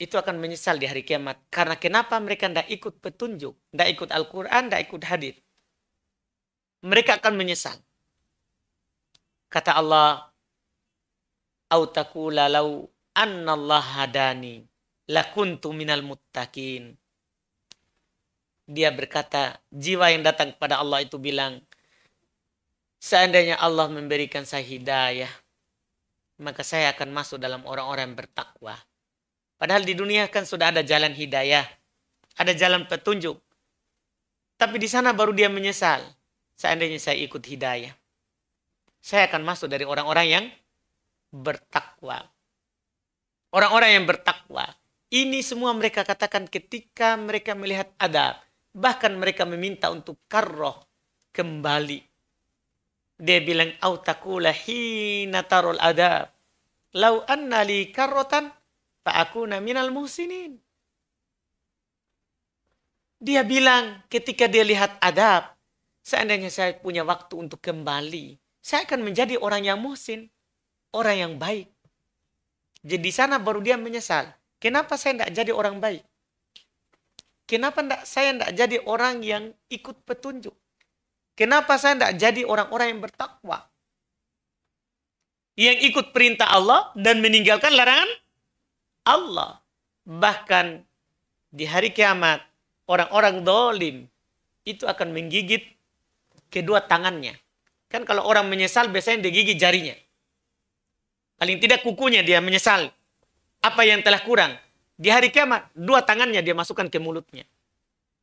[SPEAKER 1] itu akan menyesal di hari kiamat karena kenapa mereka tidak ikut petunjuk, tidak ikut Al-Qur'an, tidak ikut hadis. Mereka akan menyesal. Kata Allah, "Au taqula law Allah hadani lakuntu minal muttaqin." Dia berkata, jiwa yang datang kepada Allah itu bilang, seandainya Allah memberikan saya hidayah, maka saya akan masuk dalam orang-orang bertakwa. Padahal di dunia kan sudah ada jalan hidayah, ada jalan petunjuk. Tapi di sana baru dia menyesal. Seandainya saya ikut hidayah, saya akan masuk dari orang-orang yang bertakwa. Orang-orang yang bertakwa. Ini semua mereka katakan ketika mereka melihat adab. Bahkan mereka meminta untuk karroh kembali. Dia bilang, Autakula hina tarul adab. Lau anna li karrotan, fa'akuna minal muhsinin. Dia bilang ketika dia lihat adab, seandainya saya punya waktu untuk kembali, saya akan menjadi orang yang muhsin, orang yang baik. Jadi di sana baru dia menyesal. Kenapa saya tidak jadi orang baik? Kenapa enggak, saya tidak jadi orang yang ikut petunjuk? Kenapa saya tidak jadi orang-orang yang bertakwa? Yang ikut perintah Allah dan meninggalkan larangan Allah. Bahkan di hari kiamat, orang-orang dolim itu akan menggigit kedua tangannya. Kan kalau orang menyesal biasanya digigit jarinya. Paling tidak kukunya dia menyesal apa yang telah kurang. Di hari kiamat, dua tangannya dia masukkan ke mulutnya.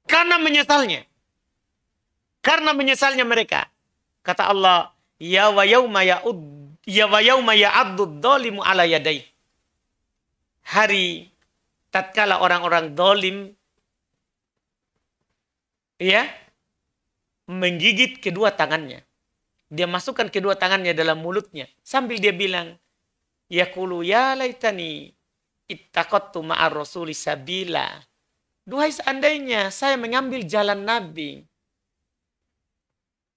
[SPEAKER 1] Karena menyesalnya. Karena menyesalnya mereka. Kata Allah, Ya wa ya ud, ya wa ya ya'addud dolimu ala yadai. Hari tatkala orang-orang dolim ya menggigit kedua tangannya. Dia masukkan kedua tangannya dalam mulutnya sambil dia bilang, Yakulu ya laitani ittaqattu ma'ar rasuli sabila. Duhai seandainya saya mengambil jalan Nabi.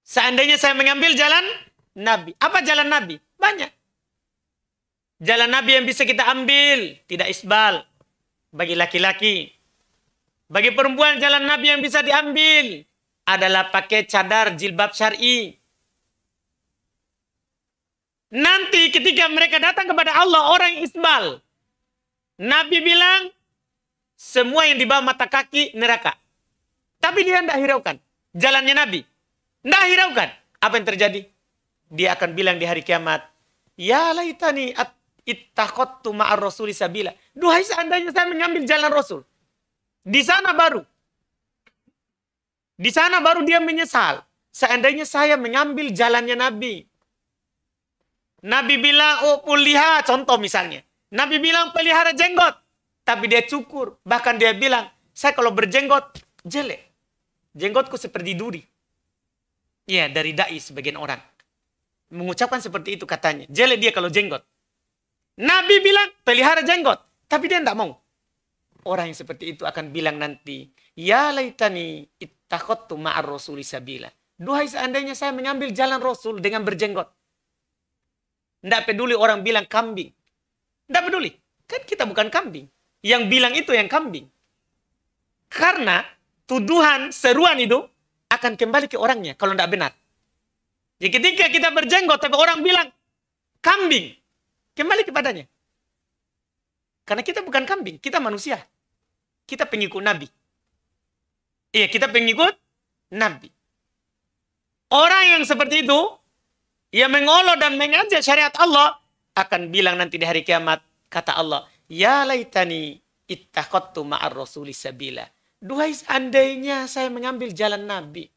[SPEAKER 1] Seandainya saya mengambil jalan Nabi. Apa jalan Nabi? Banyak. Jalan Nabi yang bisa kita ambil. Tidak isbal. Bagi laki-laki. Bagi perempuan jalan Nabi yang bisa diambil. Adalah pakai cadar jilbab syari. Nanti ketika mereka datang kepada Allah. Orang isbal. Nabi bilang, semua yang di bawah mata kaki neraka. Tapi dia tidak hiraukan. Jalannya Nabi. Tidak hiraukan. Apa yang terjadi? Dia akan bilang di hari kiamat, Ya laitani at ittaqattu ma'ar rasuli sabila. Duhai seandainya saya mengambil jalan Rasul. Di sana baru. Di sana baru dia menyesal. Seandainya saya mengambil jalannya Nabi. Nabi bilang, oh lihat contoh misalnya. Nabi bilang pelihara jenggot. Tapi dia cukur. Bahkan dia bilang, saya kalau berjenggot jelek. Jenggotku seperti duri. Ya dari da'i sebagian orang. Mengucapkan seperti itu katanya. Jelek dia kalau jenggot. Nabi bilang, pelihara jenggot. Tapi dia tidak mau. Orang yang seperti itu akan bilang nanti, Ya laitani ittakhottu ma'ar rasuli sabila. Duhai seandainya saya mengambil jalan Rasul dengan berjenggot. Tidak peduli orang bilang kambing. Tidak peduli. Kan kita bukan kambing. Yang bilang itu yang kambing. Karena tuduhan, seruan itu akan kembali ke orangnya kalau tidak benar. Jadi ya, ketika kita berjenggot tapi orang bilang kambing, kembali kepadanya. Karena kita bukan kambing, kita manusia. Kita pengikut Nabi. Iya, kita pengikut Nabi. Orang yang seperti itu, yang mengolok dan mengajak syariat Allah, akan bilang nanti di hari kiamat, kata Allah, Ya laitani ittaqattu ma'ar rasuli sabila. Duhai seandainya saya mengambil jalan Nabi.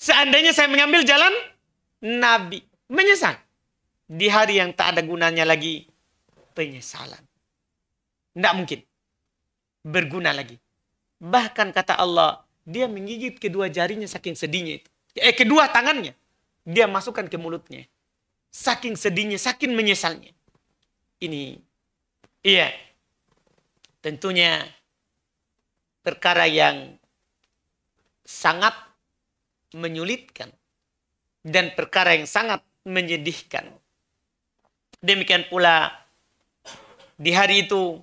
[SPEAKER 1] Seandainya saya mengambil jalan Nabi. Menyesal. Di hari yang tak ada gunanya lagi, penyesalan. Tidak mungkin. Berguna lagi. Bahkan kata Allah, dia menggigit kedua jarinya saking sedihnya itu. Eh, kedua tangannya. Dia masukkan ke mulutnya saking sedihnya, saking menyesalnya. Ini, iya, tentunya perkara yang sangat menyulitkan dan perkara yang sangat menyedihkan. Demikian pula di hari itu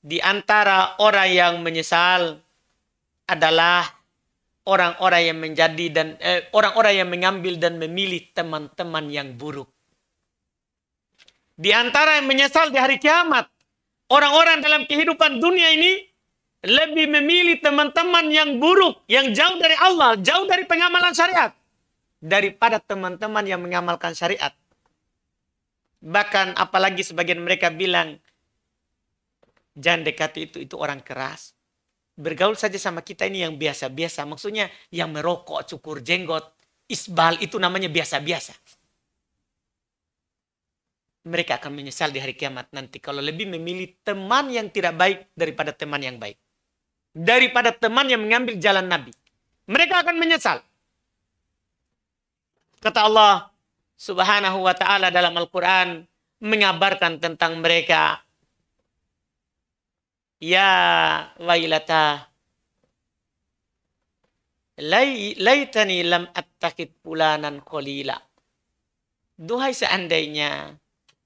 [SPEAKER 1] di antara orang yang menyesal adalah orang-orang yang menjadi dan eh, orang-orang eh, yang mengambil dan memilih teman-teman yang buruk. Di antara yang menyesal di hari kiamat, orang-orang dalam kehidupan dunia ini lebih memilih teman-teman yang buruk, yang jauh dari Allah, jauh dari pengamalan syariat, daripada teman-teman yang mengamalkan syariat. Bahkan apalagi sebagian mereka bilang, jangan dekati itu, itu orang keras. Bergaul saja sama kita ini yang biasa-biasa. Maksudnya yang merokok, cukur jenggot, isbal, itu namanya biasa-biasa mereka akan menyesal di hari kiamat nanti kalau lebih memilih teman yang tidak baik daripada teman yang baik. Daripada teman yang mengambil jalan Nabi. Mereka akan menyesal. Kata Allah subhanahu wa ta'ala dalam Al-Quran mengabarkan tentang mereka. Ya wailata Lai, laytani lam attakid pulanan kolila. Duhai seandainya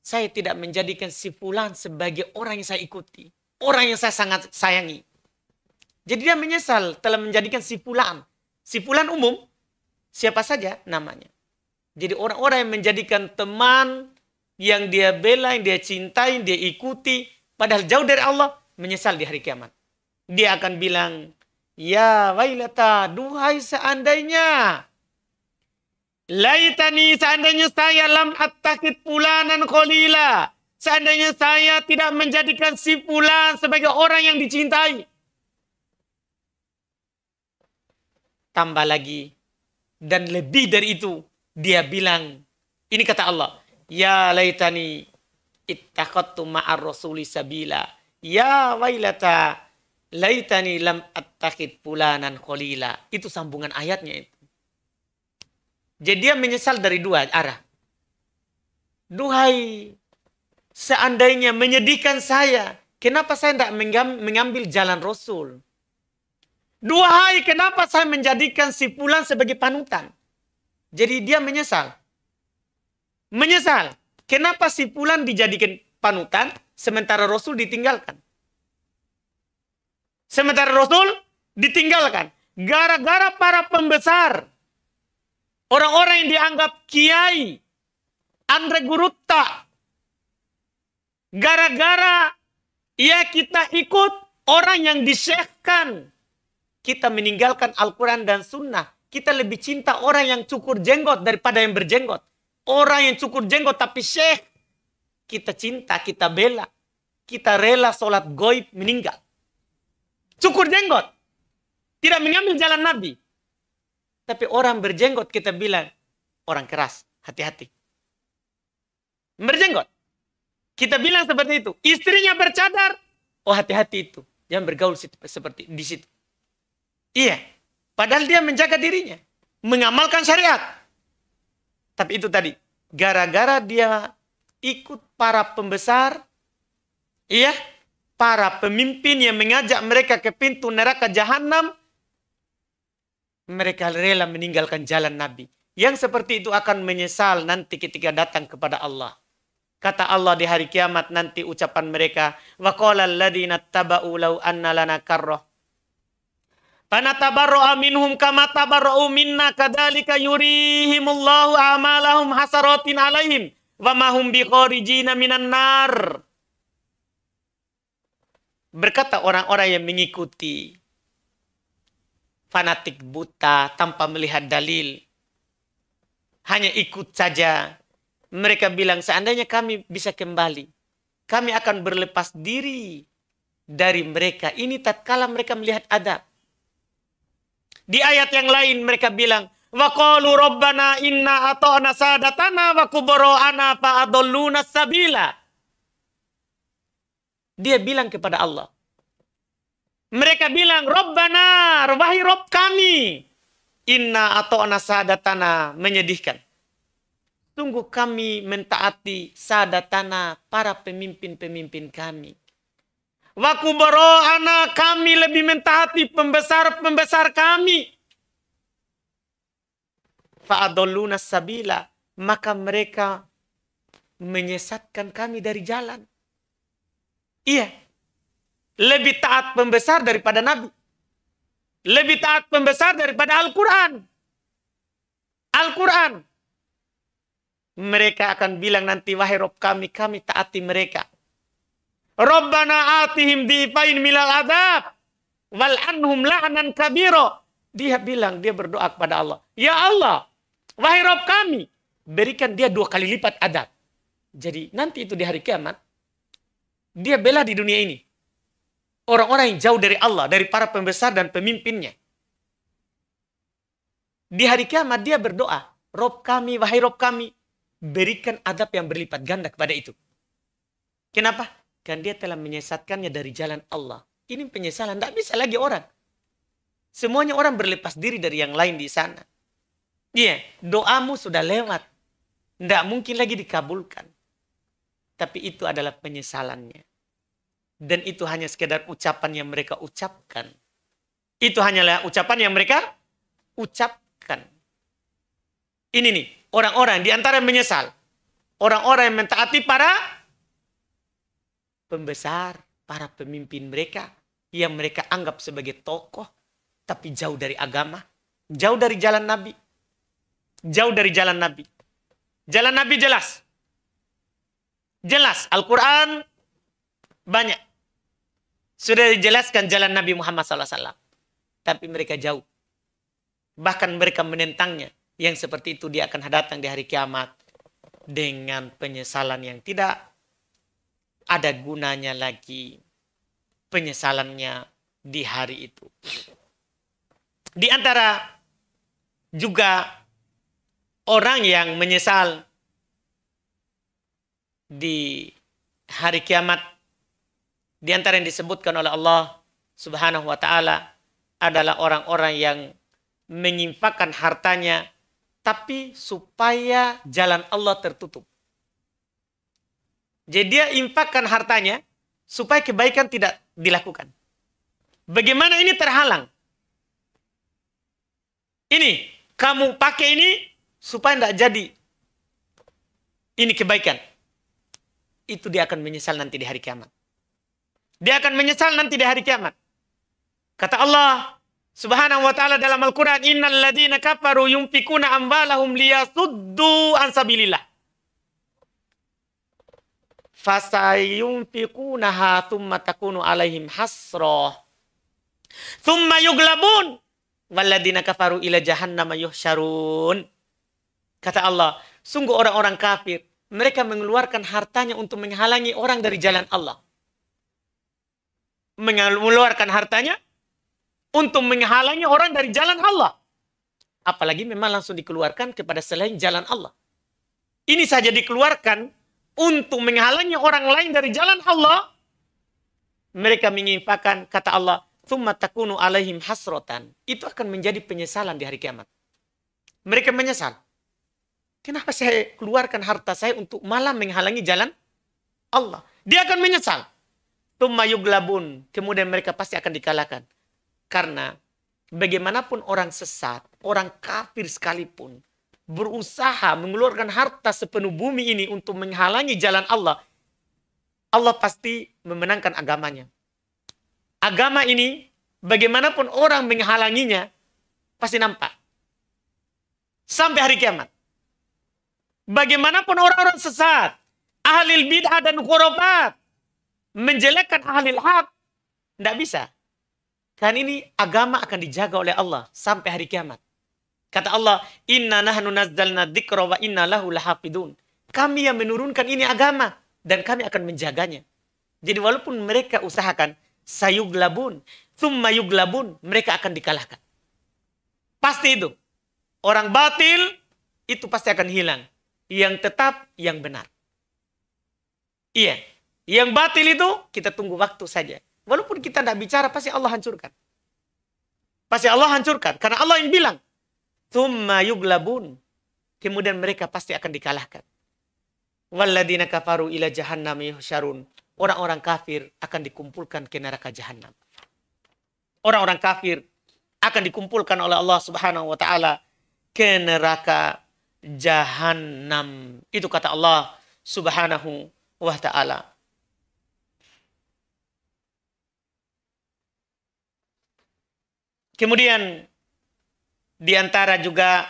[SPEAKER 1] saya tidak menjadikan si Fulan sebagai orang yang saya ikuti. Orang yang saya sangat sayangi. Jadi dia menyesal telah menjadikan si Fulan. Si Fulan umum, siapa saja namanya. Jadi orang-orang yang menjadikan teman yang dia bela, yang dia cintai, yang dia ikuti. Padahal jauh dari Allah, menyesal di hari kiamat. Dia akan bilang, Ya wailata, duhai seandainya Laitani seandainya saya lam attakit pulanan kholila. Seandainya saya tidak menjadikan si pulan sebagai orang yang dicintai. Tambah lagi. Dan lebih dari itu. Dia bilang. Ini kata Allah. Ya laitani ittaqattu ma'ar rasuli sabila. Ya wailata laitani lam attakit pulanan kholila. Itu sambungan ayatnya itu. Jadi dia menyesal dari dua arah. Duhai, seandainya menyedihkan saya, kenapa saya tidak mengambil jalan Rasul? Duhai, kenapa saya menjadikan si pulan sebagai panutan? Jadi dia menyesal. Menyesal. Kenapa si pulan dijadikan panutan, sementara Rasul ditinggalkan? Sementara Rasul ditinggalkan. Gara-gara para pembesar Orang-orang yang dianggap kiai, Andre Gurutta, gara-gara ya kita ikut orang yang disyekhkan, kita meninggalkan Al-Quran dan Sunnah. Kita lebih cinta orang yang cukur jenggot daripada yang berjenggot. Orang yang cukur jenggot tapi syekh, kita cinta, kita bela. Kita rela sholat goib meninggal. Cukur jenggot. Tidak mengambil jalan Nabi. Tapi orang berjenggot kita bilang orang keras, hati-hati. Berjenggot. Kita bilang seperti itu. Istrinya bercadar. Oh hati-hati itu. Jangan bergaul seperti di situ. Iya. Padahal dia menjaga dirinya. Mengamalkan syariat. Tapi itu tadi. Gara-gara dia ikut para pembesar. Iya. Para pemimpin yang mengajak mereka ke pintu neraka jahanam mereka rela meninggalkan jalan Nabi. Yang seperti itu akan menyesal nanti ketika datang kepada Allah. Kata Allah di hari kiamat nanti ucapan mereka, "Wa qala alladziina taba'u law anna lana karrah." Fanatabarra'a minhum kama tabarra'u minna kadalika yurihimullahu a'malahum hasaratin 'alaihim wa mahum biqorijina minan nar. Berkata orang-orang yang mengikuti fanatik buta tanpa melihat dalil. Hanya ikut saja. Mereka bilang seandainya kami bisa kembali, kami akan berlepas diri dari mereka. Ini tatkala mereka melihat adab. Di ayat yang lain mereka bilang, Wa rabbana inna sadatana wa sabila. Dia bilang kepada Allah, mereka bilang, Robbana, wahai Rob kami. Inna atau sadatana menyedihkan. Tunggu kami mentaati sadatana para pemimpin-pemimpin kami. Waku anak kami lebih mentaati pembesar-pembesar kami. Fa'adoluna sabila. Maka mereka menyesatkan kami dari jalan. Iya. Lebih taat pembesar daripada nabi. Lebih taat pembesar daripada Al-Quran. Al-Quran. Mereka akan bilang nanti, wahai Rob kami, kami taati mereka. Rabbana atihim difain milal adab. Wal anhum la'nan kabiro. Dia bilang, dia berdoa kepada Allah. Ya Allah, wahai Rob kami, berikan dia dua kali lipat adab. Jadi nanti itu di hari kiamat, dia bela di dunia ini orang-orang yang jauh dari Allah, dari para pembesar dan pemimpinnya. Di hari kiamat dia berdoa, Rob kami, wahai Rob kami, berikan adab yang berlipat ganda kepada itu. Kenapa? Karena dia telah menyesatkannya dari jalan Allah. Ini penyesalan, tidak bisa lagi orang. Semuanya orang berlepas diri dari yang lain di sana. Iya, yeah, doamu sudah lewat. Tidak mungkin lagi dikabulkan. Tapi itu adalah penyesalannya dan itu hanya sekedar ucapan yang mereka ucapkan. Itu hanyalah ucapan yang mereka ucapkan. Ini nih, orang-orang di antara yang menyesal. Orang-orang yang mentaati para pembesar, para pemimpin mereka yang mereka anggap sebagai tokoh tapi jauh dari agama, jauh dari jalan Nabi. Jauh dari jalan Nabi. Jalan Nabi jelas. Jelas Al-Qur'an banyak. Sudah dijelaskan jalan Nabi Muhammad SAW. Tapi mereka jauh. Bahkan mereka menentangnya. Yang seperti itu dia akan datang di hari kiamat. Dengan penyesalan yang tidak ada gunanya lagi. Penyesalannya di hari itu. Di antara juga orang yang menyesal di hari kiamat di antara yang disebutkan oleh Allah Subhanahu wa taala adalah orang-orang yang menyimpakan hartanya tapi supaya jalan Allah tertutup. Jadi dia impakan hartanya supaya kebaikan tidak dilakukan. Bagaimana ini terhalang? Ini kamu pakai ini supaya tidak jadi ini kebaikan. Itu dia akan menyesal nanti di hari kiamat. Dia akan menyesal nanti di hari kiamat. Kata Allah Subhanahu wa taala dalam Al-Qur'an, "Innal ladzina kafaru yunfikuna amwalahum liyasuddu an sabilillah." Fasayunfikunaha thumma takunu alaihim hasra. Thumma yuglabun waladina kafaru ila jahannam yuhsyarun. Kata Allah, sungguh orang-orang kafir, mereka mengeluarkan hartanya untuk menghalangi orang dari jalan Allah mengeluarkan hartanya untuk menghalangi orang dari jalan Allah. Apalagi memang langsung dikeluarkan kepada selain jalan Allah. Ini saja dikeluarkan untuk menghalangi orang lain dari jalan Allah. Mereka menginfakkan kata Allah, "Tsumma takunu alaihim hasrotan." Itu akan menjadi penyesalan di hari kiamat. Mereka menyesal. Kenapa saya keluarkan harta saya untuk malah menghalangi jalan Allah? Dia akan menyesal. Tumayuglabun. Kemudian mereka pasti akan dikalahkan. Karena bagaimanapun orang sesat, orang kafir sekalipun, berusaha mengeluarkan harta sepenuh bumi ini untuk menghalangi jalan Allah, Allah pasti memenangkan agamanya. Agama ini, bagaimanapun orang menghalanginya, pasti nampak. Sampai hari kiamat. Bagaimanapun orang-orang sesat, ahli bid'ah dan khurafat, menjelekkan ahli hak tidak bisa. Karena ini agama akan dijaga oleh Allah sampai hari kiamat. Kata Allah, "Inna nahnu nazzalna dzikra wa inna lahu lahafidun." Kami yang menurunkan ini agama dan kami akan menjaganya. Jadi walaupun mereka usahakan sayuglabun, thumma yuglabun, mereka akan dikalahkan. Pasti itu. Orang batil itu pasti akan hilang. Yang tetap yang benar. Iya. Yang batil itu kita tunggu waktu saja. Walaupun kita tidak bicara pasti Allah hancurkan. Pasti Allah hancurkan. Karena Allah yang bilang. Thumma yuglabun. Kemudian mereka pasti akan dikalahkan. Walladina kafaru ila jahannam yuhsyarun. Orang-orang kafir akan dikumpulkan ke neraka jahannam. Orang-orang kafir akan dikumpulkan oleh Allah Subhanahu wa taala ke neraka jahannam. Itu kata Allah Subhanahu wa taala. Kemudian di antara juga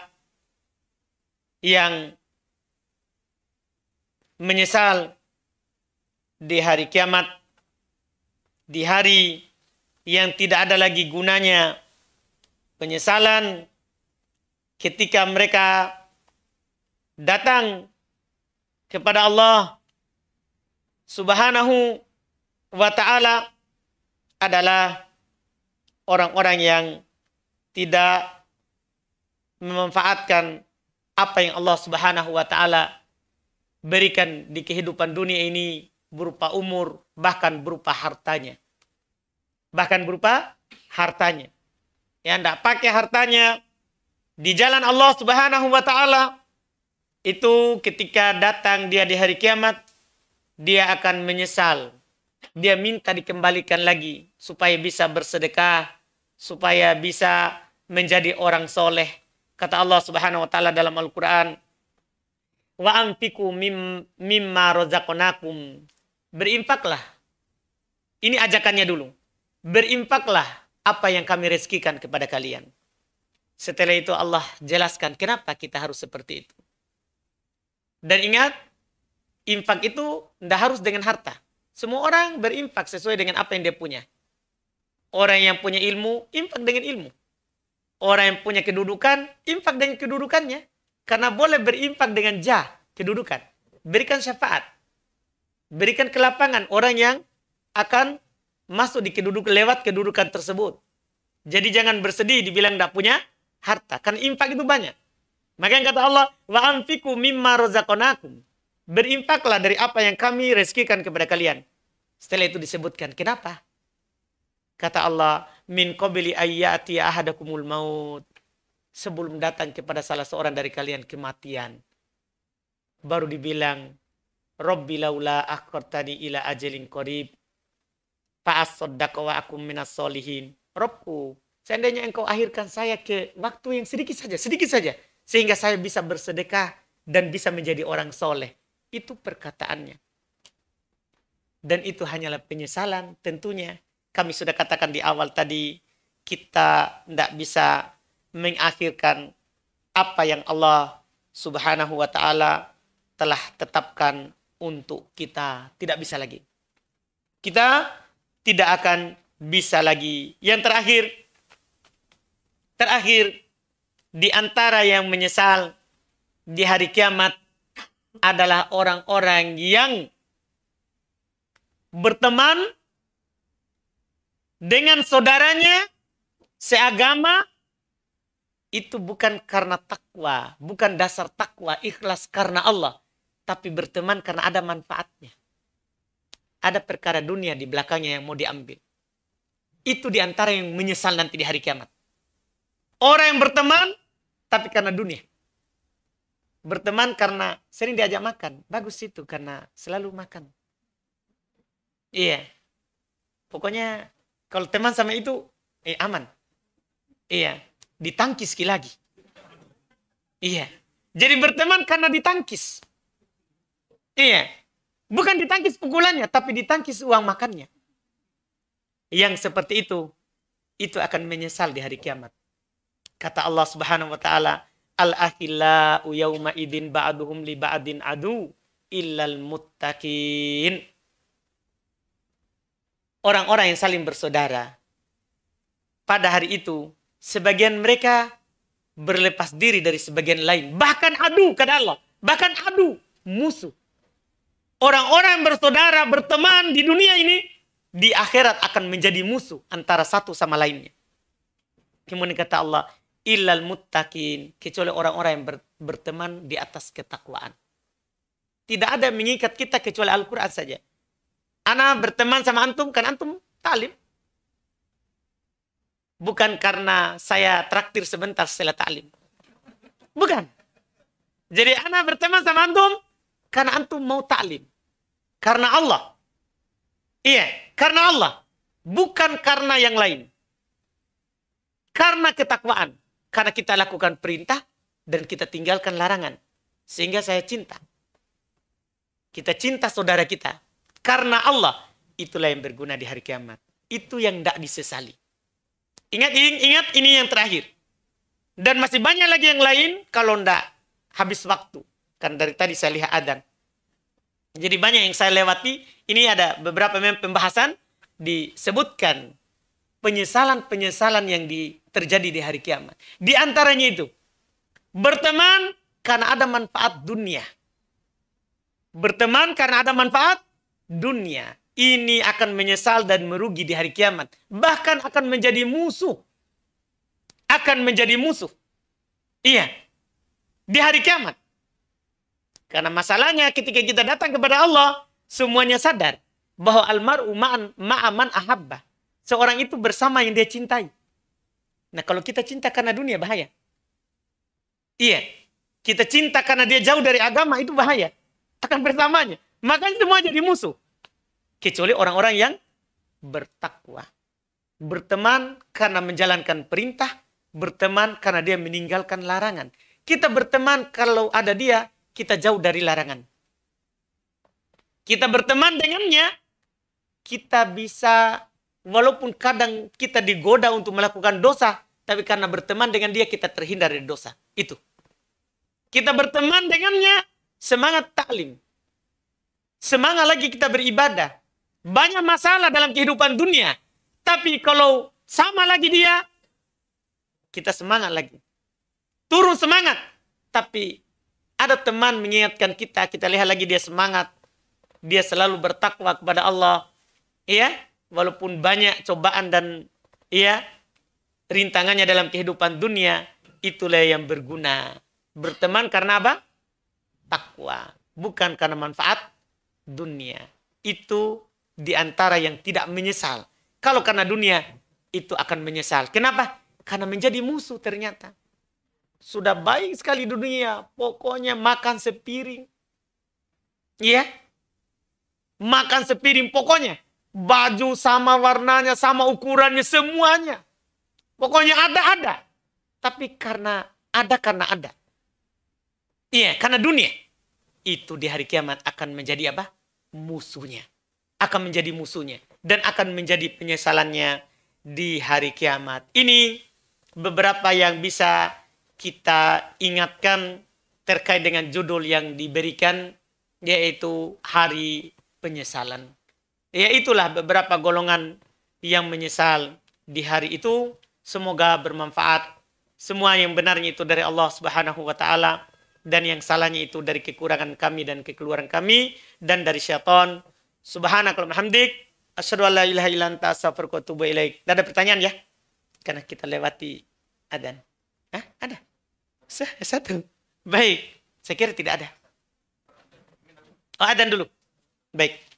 [SPEAKER 1] yang menyesal di hari kiamat, di hari yang tidak ada lagi gunanya, penyesalan ketika mereka datang kepada Allah Subhanahu wa Ta'ala adalah orang-orang yang tidak memanfaatkan apa yang Allah Subhanahu wa taala berikan di kehidupan dunia ini berupa umur, bahkan berupa hartanya. Bahkan berupa hartanya. Yang tidak pakai hartanya di jalan Allah Subhanahu wa taala itu ketika datang dia di hari kiamat dia akan menyesal. Dia minta dikembalikan lagi supaya bisa bersedekah, supaya bisa menjadi orang soleh. Kata Allah Subhanahu wa taala dalam Al-Qur'an, "Wa anfiqu mim, mimma razaqnakum." berimpaklah Ini ajakannya dulu. berimpaklah apa yang kami rezekikan kepada kalian. Setelah itu Allah jelaskan kenapa kita harus seperti itu. Dan ingat, infak itu tidak harus dengan harta. Semua orang berimpak sesuai dengan apa yang dia punya. Orang yang punya ilmu, infak dengan ilmu. Orang yang punya kedudukan, infak dengan kedudukannya. Karena boleh berinfak dengan jah, kedudukan. Berikan syafaat. Berikan kelapangan orang yang akan masuk di kedudukan lewat kedudukan tersebut. Jadi jangan bersedih dibilang tidak punya harta. Karena infak itu banyak. Maka yang kata Allah, wa anfiku mimma rozakonakum. Berinfaklah dari apa yang kami rezekikan kepada kalian. Setelah itu disebutkan, kenapa? Kata Allah, min qabli ayyati ahadakumul maut. Sebelum datang kepada salah seorang dari kalian kematian. Baru dibilang, Rabbi laula akhartani ila ajalin qarib. Fa'asaddaqa wa akum minas solihin. Robku, seandainya engkau akhirkan saya ke waktu yang sedikit saja, sedikit saja. Sehingga saya bisa bersedekah dan bisa menjadi orang soleh. Itu perkataannya. Dan itu hanyalah penyesalan tentunya kami sudah katakan di awal tadi, kita tidak bisa mengakhirkan apa yang Allah subhanahu wa ta'ala telah tetapkan untuk kita. Tidak bisa lagi. Kita tidak akan bisa lagi. Yang terakhir, terakhir, di antara yang menyesal di hari kiamat adalah orang-orang yang berteman dengan saudaranya seagama itu bukan karena takwa, bukan dasar takwa, ikhlas karena Allah, tapi berteman karena ada manfaatnya. Ada perkara dunia di belakangnya yang mau diambil. Itu di antara yang menyesal nanti di hari kiamat. Orang yang berteman, tapi karena dunia. Berteman karena sering diajak makan. Bagus itu, karena selalu makan. Iya. Pokoknya kalau teman sama itu, eh aman. Iya, ditangkis lagi. Iya. Jadi berteman karena ditangkis. Iya. Bukan ditangkis pukulannya, tapi ditangkis uang makannya. Yang seperti itu, itu akan menyesal di hari kiamat. Kata Allah Subhanahu wa taala, al akhila yauma idin ba'duhum li ba'din adu illal muttaqin orang-orang yang saling bersaudara. Pada hari itu, sebagian mereka berlepas diri dari sebagian lain. Bahkan adu ke Allah. Bahkan adu musuh. Orang-orang yang bersaudara, berteman di dunia ini, di akhirat akan menjadi musuh antara satu sama lainnya. Kemudian kata Allah, illal muttaqin. Kecuali orang-orang yang berteman di atas ketakwaan. Tidak ada mengikat kita kecuali Al-Quran saja. Ana berteman sama antum kan antum talim. Bukan karena saya traktir sebentar setelah talim. Bukan. Jadi ana berteman sama antum karena antum mau talim. Karena Allah. Iya, karena Allah. Bukan karena yang lain. Karena ketakwaan. Karena kita lakukan perintah dan kita tinggalkan larangan. Sehingga saya cinta. Kita cinta saudara kita karena Allah, itulah yang berguna di hari kiamat. Itu yang tidak disesali. Ingat, ingat ini yang terakhir. Dan masih banyak lagi yang lain kalau tidak habis waktu. Kan dari tadi saya lihat adan. Jadi banyak yang saya lewati. Ini ada beberapa pembahasan disebutkan penyesalan-penyesalan yang di, terjadi di hari kiamat. Di antaranya itu berteman karena ada manfaat dunia. Berteman karena ada manfaat dunia ini akan menyesal dan merugi di hari kiamat. Bahkan akan menjadi musuh. Akan menjadi musuh. Iya. Di hari kiamat. Karena masalahnya ketika kita datang kepada Allah, semuanya sadar bahwa almaru ma'an ma'aman ahabbah, Seorang itu bersama yang dia cintai. Nah, kalau kita cinta karena dunia bahaya. Iya. Kita cinta karena dia jauh dari agama itu bahaya. Akan bersamanya. Makanya semua jadi musuh. Kecuali orang-orang yang bertakwa. Berteman karena menjalankan perintah. Berteman karena dia meninggalkan larangan. Kita berteman kalau ada dia, kita jauh dari larangan. Kita berteman dengannya, kita bisa walaupun kadang kita digoda untuk melakukan dosa, tapi karena berteman dengan dia kita terhindar dari dosa. Itu. Kita berteman dengannya semangat taklim semangat lagi kita beribadah. Banyak masalah dalam kehidupan dunia. Tapi kalau sama lagi dia, kita semangat lagi. Turun semangat. Tapi ada teman mengingatkan kita, kita lihat lagi dia semangat. Dia selalu bertakwa kepada Allah. Iya, walaupun banyak cobaan dan iya rintangannya dalam kehidupan dunia, itulah yang berguna. Berteman karena apa? Takwa, bukan karena manfaat dunia. Itu diantara yang tidak menyesal. Kalau karena dunia, itu akan menyesal. Kenapa? Karena menjadi musuh ternyata. Sudah baik sekali dunia, pokoknya makan sepiring. Iya? Makan sepiring pokoknya. Baju sama warnanya, sama ukurannya, semuanya. Pokoknya ada-ada. Tapi karena ada karena ada. Iya, karena dunia. Itu di hari kiamat akan menjadi apa? musuhnya. Akan menjadi musuhnya. Dan akan menjadi penyesalannya di hari kiamat. Ini beberapa yang bisa kita ingatkan terkait dengan judul yang diberikan yaitu hari penyesalan. Ya itulah beberapa golongan yang menyesal di hari itu. Semoga bermanfaat. Semua yang benarnya itu dari Allah Subhanahu wa taala dan yang salahnya itu dari kekurangan kami dan kekeluaran kami dan dari syaitan. Subhanakallah hamdik asyhadu an ilaha illa anta astaghfiruka wa atubu ilaik. Ada pertanyaan ya? Karena kita lewati adzan. Hah? Ada? Satu. Baik. Saya kira tidak ada. Oh, adzan dulu. Baik.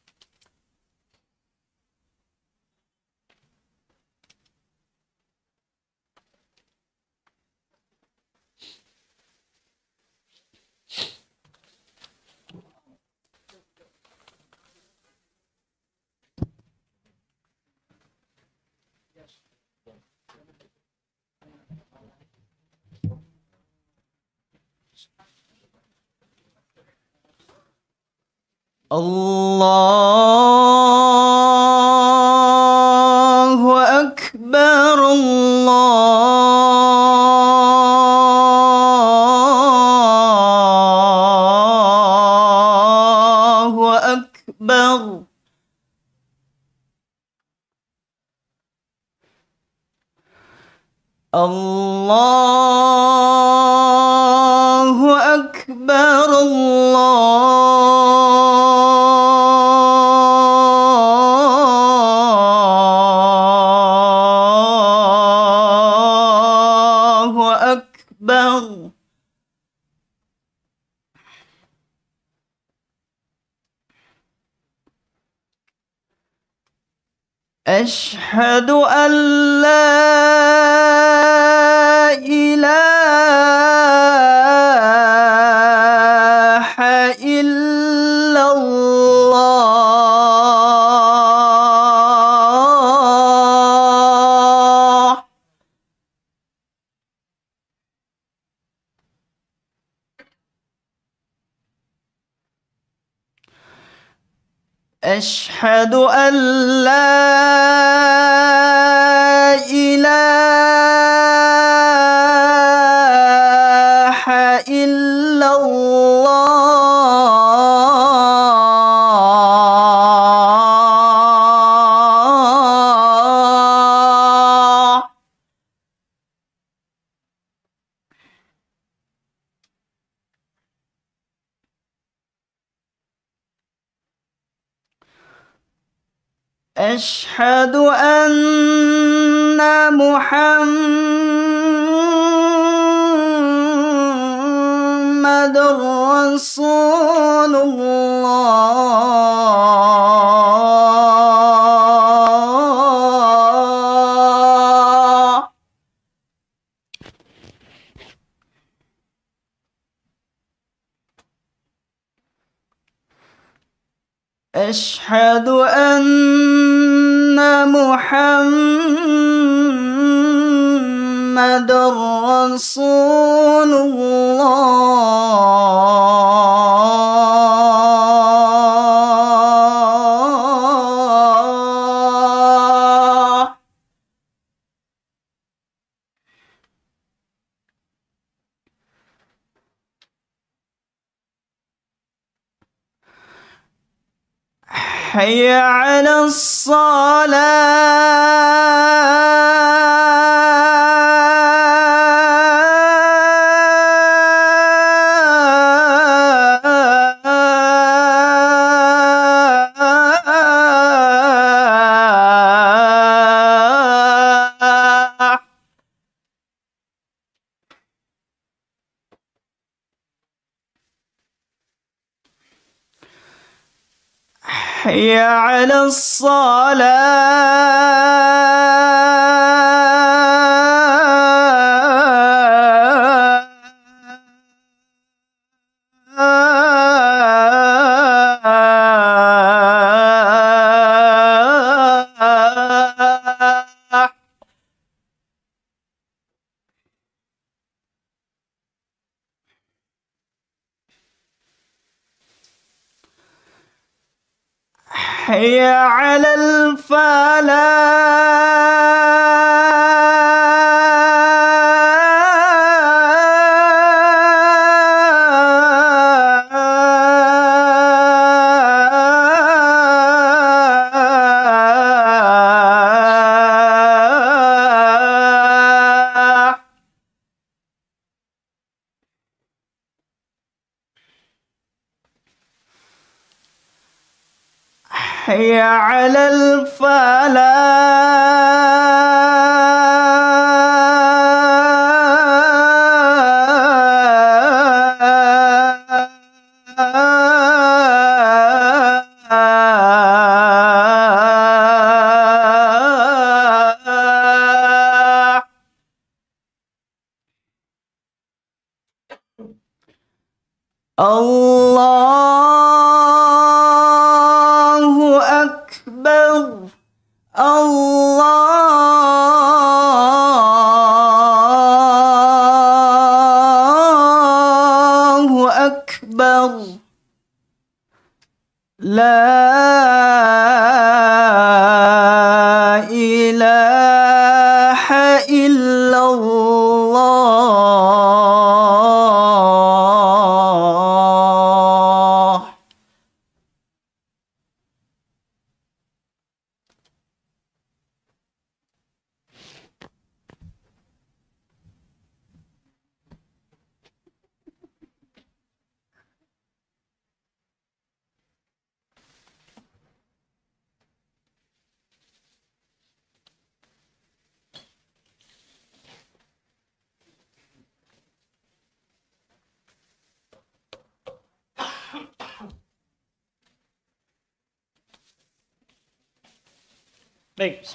[SPEAKER 2] الله أكبر الله أشهد حي على الصلاه الصلاة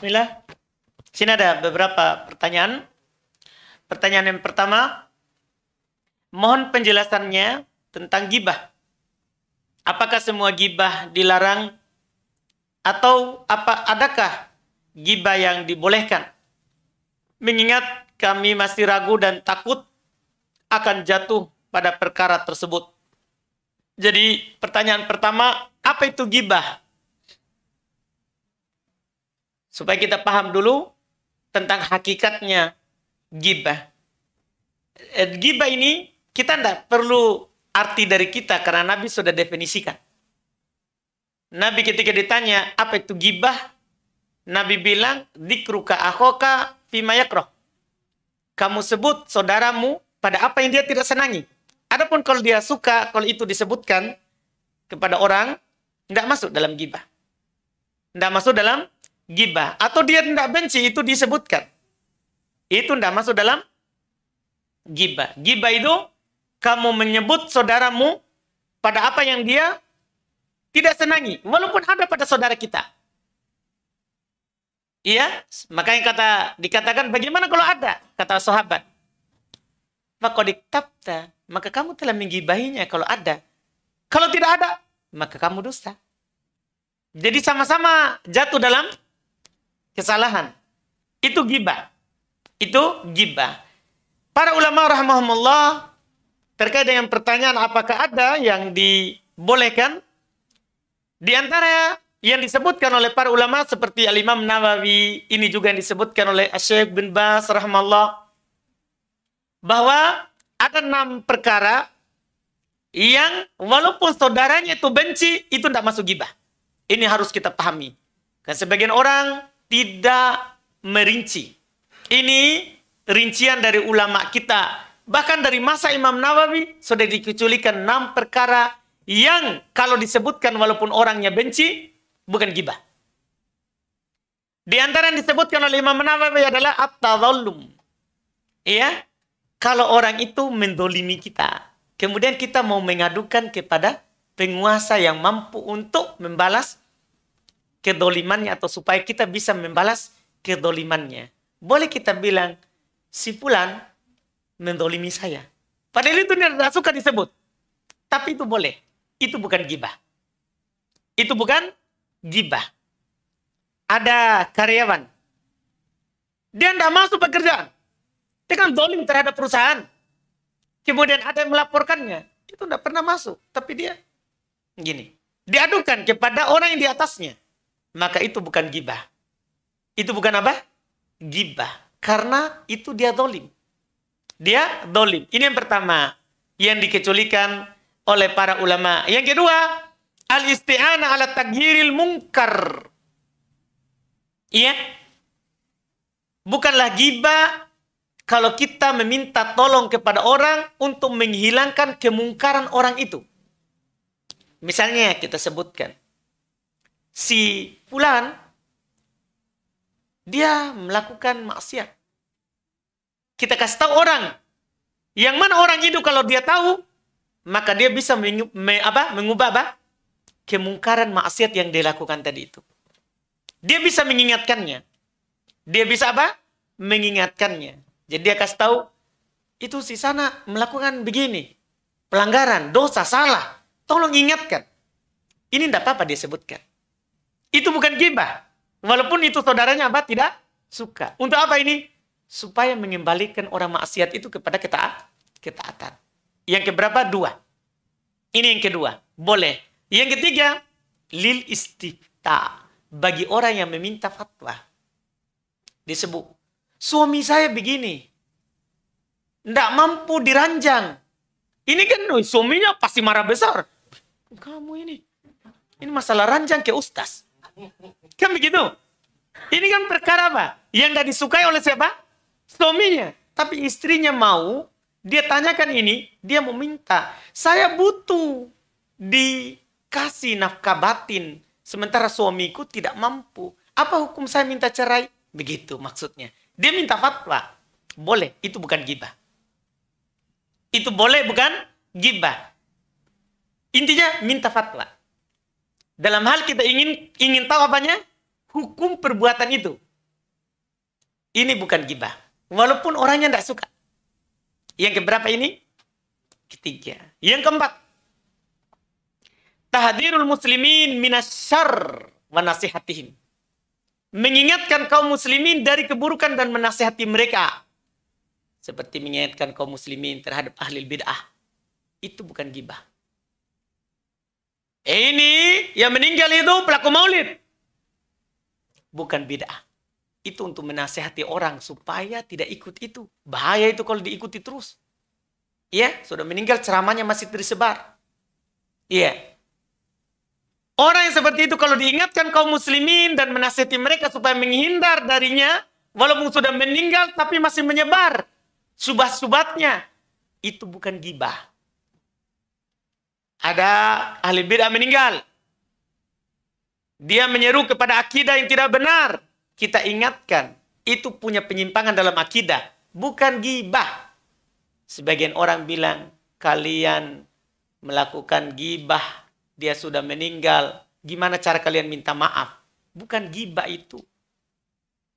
[SPEAKER 1] Bismillah. Sini ada beberapa pertanyaan. Pertanyaan yang pertama, mohon penjelasannya tentang gibah. Apakah semua gibah dilarang atau apa adakah gibah yang dibolehkan? Mengingat kami masih ragu dan takut akan jatuh pada perkara tersebut. Jadi pertanyaan pertama, apa itu gibah? Supaya kita paham dulu tentang hakikatnya gibah. Eh, gibah ini kita tidak perlu arti dari kita karena Nabi sudah definisikan. Nabi ketika ditanya apa itu gibah, Nabi bilang dikruka ahoka fimayakroh Kamu sebut saudaramu pada apa yang dia tidak senangi. Adapun kalau dia suka, kalau itu disebutkan kepada orang, tidak masuk dalam gibah. Tidak masuk dalam gibah atau dia tidak benci itu disebutkan. Itu tidak masuk dalam gibah. Gibah itu kamu menyebut saudaramu pada apa yang dia tidak senangi walaupun ada pada saudara kita. Iya, makanya kata dikatakan bagaimana kalau ada kata sahabat. Maka diktabta, maka kamu telah menggibahinya kalau ada. Kalau tidak ada, maka kamu dusta. Jadi sama-sama jatuh dalam kesalahan. Itu gibah. Itu gibah. Para ulama rahimahumullah terkait dengan pertanyaan apakah ada yang dibolehkan di antara yang disebutkan oleh para ulama seperti Al-Imam Nawawi, ini juga yang disebutkan oleh Syekh bin Bas rahmahullah, bahwa ada enam perkara yang walaupun saudaranya itu benci, itu tidak masuk gibah. Ini harus kita pahami. Kan sebagian orang tidak merinci. Ini rincian dari ulama kita. Bahkan dari masa Imam Nawawi sudah dikecualikan enam perkara yang kalau disebutkan walaupun orangnya benci, bukan gibah. Di antara yang disebutkan oleh Imam Nawawi adalah at Iya? Kalau orang itu mendolimi kita. Kemudian kita mau mengadukan kepada penguasa yang mampu untuk membalas kedolimannya atau supaya kita bisa membalas kedolimannya. Boleh kita bilang, si pulang mendolimi saya. Padahal itu tidak suka disebut. Tapi itu boleh. Itu bukan gibah. Itu bukan gibah. Ada karyawan. Dia tidak masuk pekerjaan. Dia kan dolim terhadap perusahaan. Kemudian ada yang melaporkannya. Itu tidak pernah masuk. Tapi dia gini. Diadukan kepada orang yang di atasnya maka itu bukan gibah. Itu bukan apa? Gibah. Karena itu dia dolim. Dia dolim. Ini yang pertama yang dikecualikan oleh para ulama. Yang kedua, al-isti'ana ala taghiril mungkar. Iya. Bukanlah gibah kalau kita meminta tolong kepada orang untuk menghilangkan kemungkaran orang itu. Misalnya kita sebutkan si Fulan dia melakukan maksiat. Kita kasih tahu orang. Yang mana orang itu kalau dia tahu, maka dia bisa mengubah, mengubah apa? kemungkaran maksiat yang dia lakukan tadi itu. Dia bisa mengingatkannya. Dia bisa apa? Mengingatkannya. Jadi dia kasih tahu, itu si sana melakukan begini. Pelanggaran, dosa, salah. Tolong ingatkan. Ini tidak apa-apa dia sebutkan. Itu bukan gibah. Walaupun itu saudaranya apa? Tidak suka. Untuk apa ini? Supaya mengembalikan orang maksiat itu kepada kita kita ketaatan. Yang keberapa? Dua. Ini yang kedua. Boleh. Yang ketiga, lil istifta. Bagi orang yang meminta fatwa. Disebut. Suami saya begini. Tidak mampu diranjang. Ini kan suaminya pasti marah besar. Kamu ini. Ini masalah ranjang ke ustaz. Kan begitu. Ini kan perkara apa? Yang tidak disukai oleh siapa? Suaminya. Tapi istrinya mau, dia tanyakan ini, dia mau minta, Saya butuh dikasih nafkah batin. Sementara suamiku tidak mampu. Apa hukum saya minta cerai? Begitu maksudnya. Dia minta fatwa. Boleh, itu bukan gibah. Itu boleh bukan gibah. Intinya minta fatwa. Dalam hal kita ingin ingin tahu apanya? Hukum perbuatan itu. Ini bukan gibah. Walaupun orangnya tidak suka. Yang keberapa ini? Ketiga. Yang keempat. Tahdirul muslimin minasyar wa Mengingatkan kaum muslimin dari keburukan dan menasihati mereka. Seperti mengingatkan kaum muslimin terhadap ahli bid'ah. Itu bukan gibah. Ini yang meninggal itu pelaku maulid. Bukan bid'ah. Itu untuk menasehati orang supaya tidak ikut itu. Bahaya itu kalau diikuti terus. Ya sudah meninggal ceramahnya masih tersebar. Ya Orang yang seperti itu kalau diingatkan kaum muslimin dan menasihati mereka supaya menghindar darinya, walaupun sudah meninggal tapi masih menyebar subah subatnya itu bukan gibah ada ahli bid'ah meninggal. Dia menyeru kepada akidah yang tidak benar. Kita ingatkan, itu punya penyimpangan dalam akidah, bukan gibah. Sebagian orang bilang, kalian melakukan gibah, dia sudah meninggal. Gimana cara kalian minta maaf? Bukan gibah itu.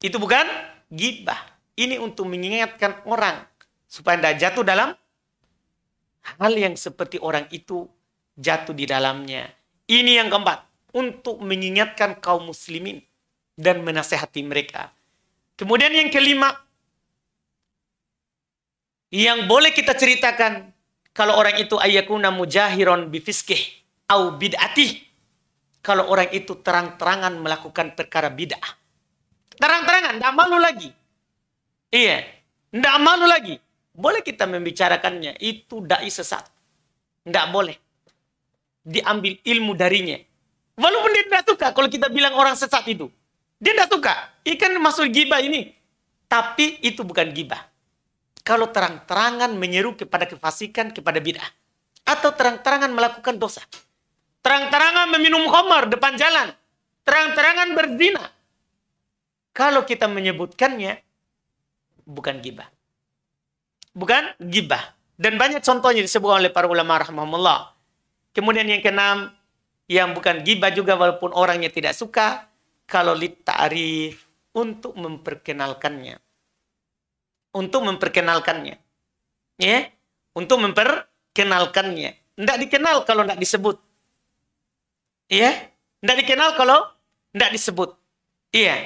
[SPEAKER 1] Itu bukan gibah. Ini untuk mengingatkan orang supaya tidak jatuh dalam hal yang seperti orang itu jatuh di dalamnya. Ini yang keempat, untuk mengingatkan kaum muslimin dan menasehati mereka. Kemudian yang kelima, yang boleh kita ceritakan kalau orang itu ayakuna mujahiron bifiskeh au bid'atih. Kalau orang itu terang-terangan melakukan perkara bid'ah. Terang-terangan, tidak malu lagi. Iya, tidak malu lagi. Boleh kita membicarakannya, itu da'i sesat. Tidak boleh diambil ilmu darinya. Walaupun dia tidak suka kalau kita bilang orang sesat itu. Dia tidak suka. Ikan masuk gibah ini. Tapi itu bukan gibah. Kalau terang-terangan menyeru kepada kefasikan, kepada bid'ah. Atau terang-terangan melakukan dosa. Terang-terangan meminum khamar depan jalan. Terang-terangan berzina. Kalau kita menyebutkannya, bukan gibah. Bukan gibah. Dan banyak contohnya disebutkan oleh para ulama rahmatullah. Kemudian yang keenam, yang bukan gibah juga walaupun orangnya tidak suka, kalau lit ta'rif untuk memperkenalkannya. Untuk memperkenalkannya. Ya, untuk memperkenalkannya. Tidak dikenal kalau tidak disebut. Ya, tidak dikenal kalau tidak disebut. Iya.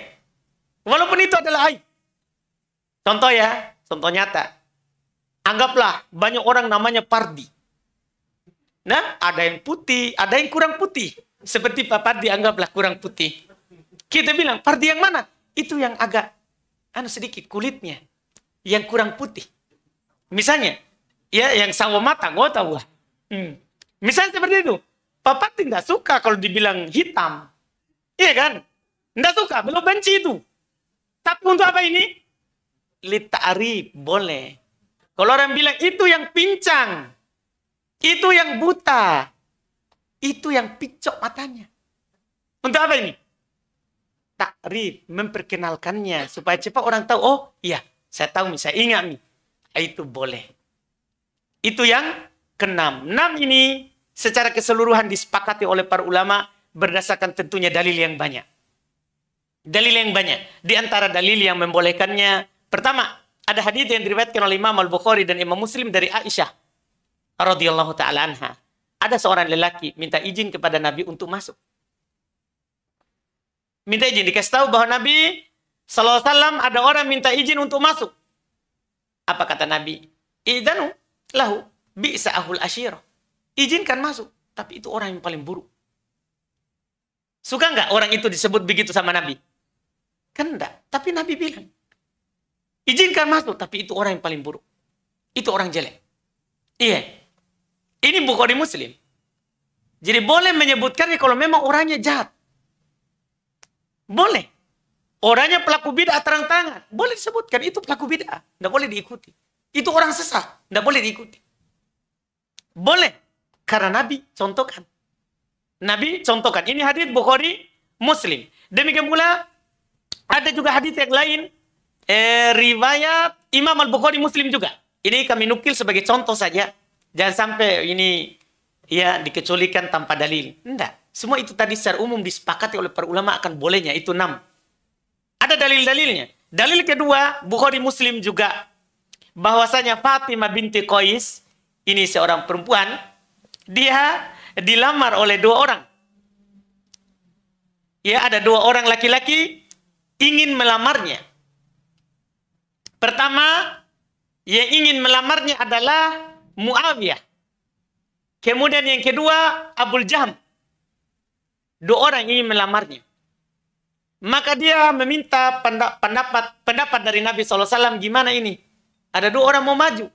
[SPEAKER 1] Walaupun itu adalah aib. Contoh ya, contoh nyata. Anggaplah banyak orang namanya Pardi. Nah, ada yang putih, ada yang kurang putih. Seperti papa dianggaplah kurang putih. Kita bilang, Pardi yang mana? Itu yang agak anu sedikit kulitnya yang kurang putih. Misalnya, ya yang sawo matang, oh tahu lah. Hmm. Misalnya seperti itu. Papa tidak suka kalau dibilang hitam. Iya kan? Tidak suka, belum benci itu. Tapi untuk apa ini? Litarif, boleh. Kalau orang bilang itu yang pincang, itu yang buta. Itu yang picok matanya. Untuk apa ini? Takrif, memperkenalkannya. Supaya cepat orang tahu, oh iya, saya tahu, saya ingat nih. Itu boleh. Itu yang keenam. Enam ini secara keseluruhan disepakati oleh para ulama berdasarkan tentunya dalil yang banyak. Dalil yang banyak. Di antara dalil yang membolehkannya, pertama, ada hadis yang diriwayatkan oleh Imam Al-Bukhari dan Imam Muslim dari Aisyah radhiyallahu taala anha, ada seorang lelaki minta izin kepada Nabi untuk masuk. Minta izin dikasih tahu bahwa Nabi sallallahu alaihi wasallam ada orang minta izin untuk masuk. Apa kata Nabi? Idanu lahu bi'sa ahul asyirah. Izinkan masuk, tapi itu orang yang paling buruk. Suka nggak orang itu disebut begitu sama Nabi? Kan enggak. Tapi Nabi bilang, izinkan masuk, tapi itu orang yang paling buruk. Itu orang jelek. Iya. Ini Bukhari Muslim. Jadi boleh menyebutkan kalau memang orangnya jahat. Boleh. Orangnya pelaku bid'ah terang tangan. Boleh disebutkan itu pelaku bid'ah. Tidak boleh diikuti. Itu orang sesat. Tidak boleh diikuti. Boleh. Karena Nabi contohkan. Nabi contohkan. Ini hadis Bukhari Muslim. Demikian pula ada juga hadis yang lain eh, riwayat Imam Al Bukhari Muslim juga. Ini kami nukil sebagai contoh saja Jangan sampai ini ya dikecualikan tanpa dalil. Tidak. Semua itu tadi secara umum disepakati oleh para ulama akan bolehnya. Itu enam. Ada dalil-dalilnya. Dalil kedua, Bukhari Muslim juga. Bahwasanya Fatimah binti Qais, ini seorang perempuan, dia dilamar oleh dua orang. Ya, ada dua orang laki-laki ingin melamarnya. Pertama, yang ingin melamarnya adalah Muawiyah. Kemudian yang kedua Abdul Jaham. Dua orang ini melamarnya. Maka dia meminta pendapat pendapat dari Nabi SAW gimana ini. Ada dua orang mau maju.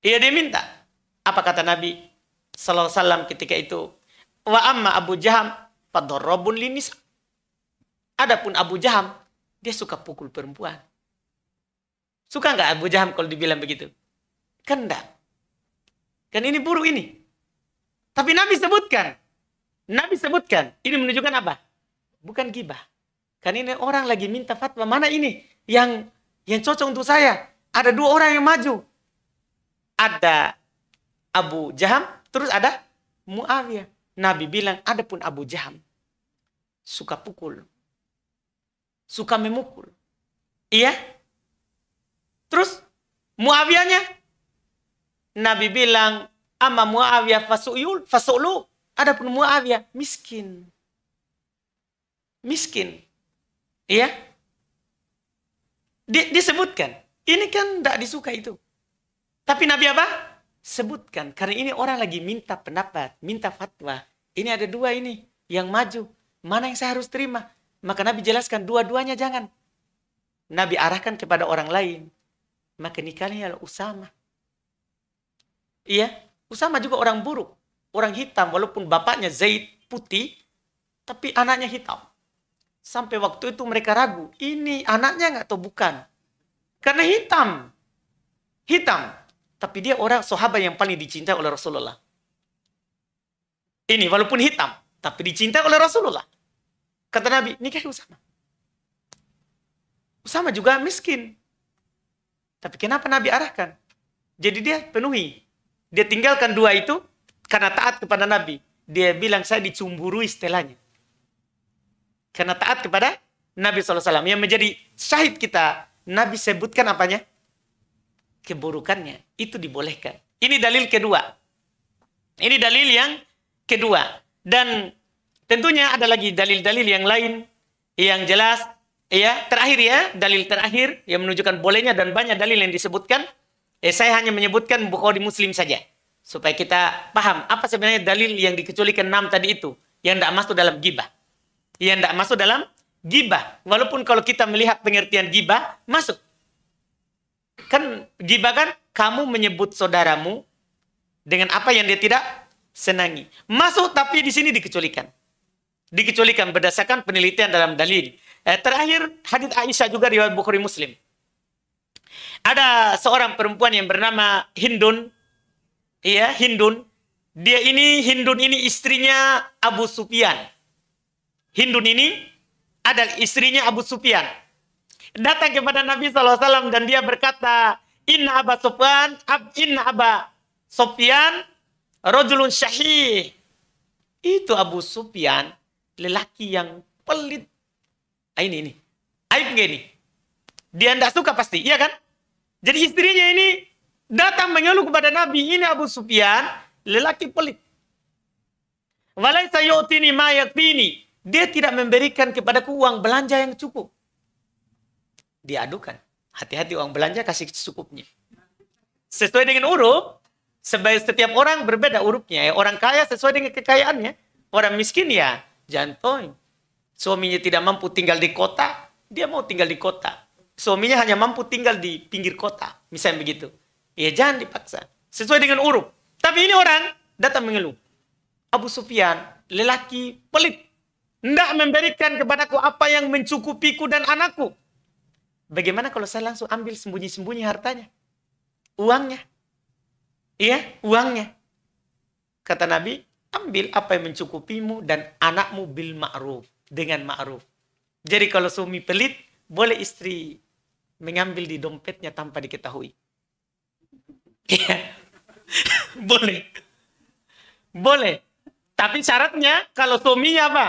[SPEAKER 1] Ia dia minta. Apa kata Nabi SAW ketika itu? Wa amma Abu Jaham padorobun linis. Adapun Abu Jaham, dia suka pukul perempuan. Suka nggak Abu Jaham kalau dibilang begitu? kendak. Kan ini buruk ini. Tapi Nabi sebutkan. Nabi sebutkan. Ini menunjukkan apa? Bukan gibah. Kan ini orang lagi minta fatwa. Mana ini yang yang cocok untuk saya? Ada dua orang yang maju. Ada Abu Jaham. Terus ada Muawiyah. Nabi bilang, ada pun Abu Jaham. Suka pukul. Suka memukul. Iya? Terus Muawiyahnya Nabi bilang, "Amma Muawiyah fasuyul fasulu." Adapun Muawiyah miskin. Miskin. Iya. Di, disebutkan. Ini kan tidak disuka itu. Tapi Nabi apa? Sebutkan. Karena ini orang lagi minta pendapat, minta fatwa. Ini ada dua ini yang maju. Mana yang saya harus terima? Maka Nabi jelaskan dua-duanya jangan. Nabi arahkan kepada orang lain. Maka nikahnya Usama. Iya, Usama juga orang buruk, orang hitam walaupun bapaknya Zaid putih, tapi anaknya hitam. Sampai waktu itu mereka ragu, ini anaknya nggak atau bukan? Karena hitam. Hitam. Tapi dia orang sahabat yang paling dicintai oleh Rasulullah. Ini walaupun hitam, tapi dicintai oleh Rasulullah. Kata Nabi, nikahi Usama. Usama juga miskin. Tapi kenapa Nabi arahkan? Jadi dia penuhi dia tinggalkan dua itu karena taat kepada Nabi. Dia bilang saya dicumburu istilahnya. Karena taat kepada Nabi SAW. Yang menjadi syahid kita, Nabi sebutkan apanya? Keburukannya. Itu dibolehkan. Ini dalil kedua. Ini dalil yang kedua. Dan tentunya ada lagi dalil-dalil yang lain yang jelas. Ya, terakhir ya, dalil terakhir yang menunjukkan bolehnya dan banyak dalil yang disebutkan. Eh, saya hanya menyebutkan Bukhari Muslim saja. Supaya kita paham apa sebenarnya dalil yang dikecualikan enam tadi itu. Yang tidak masuk dalam gibah. Yang tidak masuk dalam gibah. Walaupun kalau kita melihat pengertian gibah, masuk. Kan gibah kan kamu menyebut saudaramu dengan apa yang dia tidak senangi. Masuk tapi di sini dikecualikan. Dikecualikan berdasarkan penelitian dalam dalil. Eh, terakhir hadits Aisyah juga riwayat Bukhari Muslim. Ada seorang perempuan yang bernama Hindun. Iya, Hindun. Dia ini, Hindun ini istrinya Abu Sufyan. Hindun ini adalah istrinya Abu Sufyan. Datang kepada Nabi SAW dan dia berkata, Inna Aba Sufyan, ab, Inna Aba Sufyan, Rojulun Syahih. Itu Abu Sufyan, lelaki yang pelit. Ah, ini, ini. Aib ini. Dia tidak suka pasti, iya kan? Jadi istrinya ini datang mengeluh kepada Nabi, ini Abu Sufyan, lelaki pelit. Walai yu'tini ma yakfini. Dia tidak memberikan kepadaku uang belanja yang cukup. Diadukan. Hati-hati uang belanja kasih cukupnya. Sesuai dengan urup, sebaik setiap orang berbeda urupnya. Ya, orang kaya sesuai dengan kekayaannya. Orang miskin ya jantoin. Suaminya tidak mampu tinggal di kota, dia mau tinggal di kota suaminya hanya mampu tinggal di pinggir kota, misalnya begitu. Ya jangan dipaksa, sesuai dengan uruf. Tapi ini orang datang mengeluh. Abu Sufyan, lelaki pelit. Tidak memberikan kepadaku apa yang mencukupiku dan anakku. Bagaimana kalau saya langsung ambil sembunyi-sembunyi hartanya? Uangnya. Iya, uangnya. Kata Nabi, ambil apa yang mencukupimu dan anakmu bil ma'ruf. Dengan ma'ruf. Jadi kalau suami pelit, boleh istri mengambil di dompetnya tanpa diketahui. (laughs) Iya. Boleh. Boleh. Tapi syaratnya kalau suaminya apa?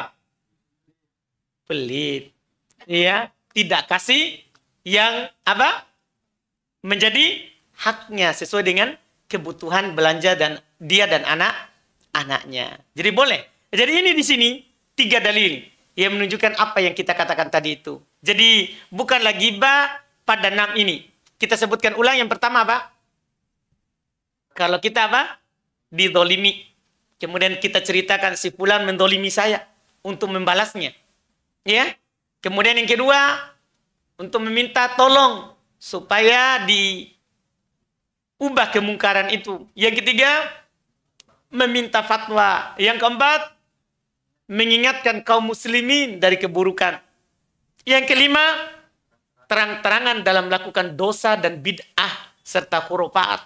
[SPEAKER 1] Pelit. Iya, tidak kasih yang apa? Menjadi haknya sesuai dengan kebutuhan belanja dan dia dan anak anaknya. Jadi boleh. Jadi ini di sini tiga dalil yang menunjukkan apa yang kita katakan tadi itu. Jadi bukan lagi ba pada enam ini. Kita sebutkan ulang yang pertama apa? Kalau kita apa? Didolimi. Kemudian kita ceritakan si pulang mendolimi saya untuk membalasnya. Ya. Kemudian yang kedua, untuk meminta tolong supaya diubah kemungkaran itu. Yang ketiga, meminta fatwa. Yang keempat, mengingatkan kaum muslimin dari keburukan. Yang kelima, terang-terangan dalam melakukan dosa dan bid'ah serta kurofaat.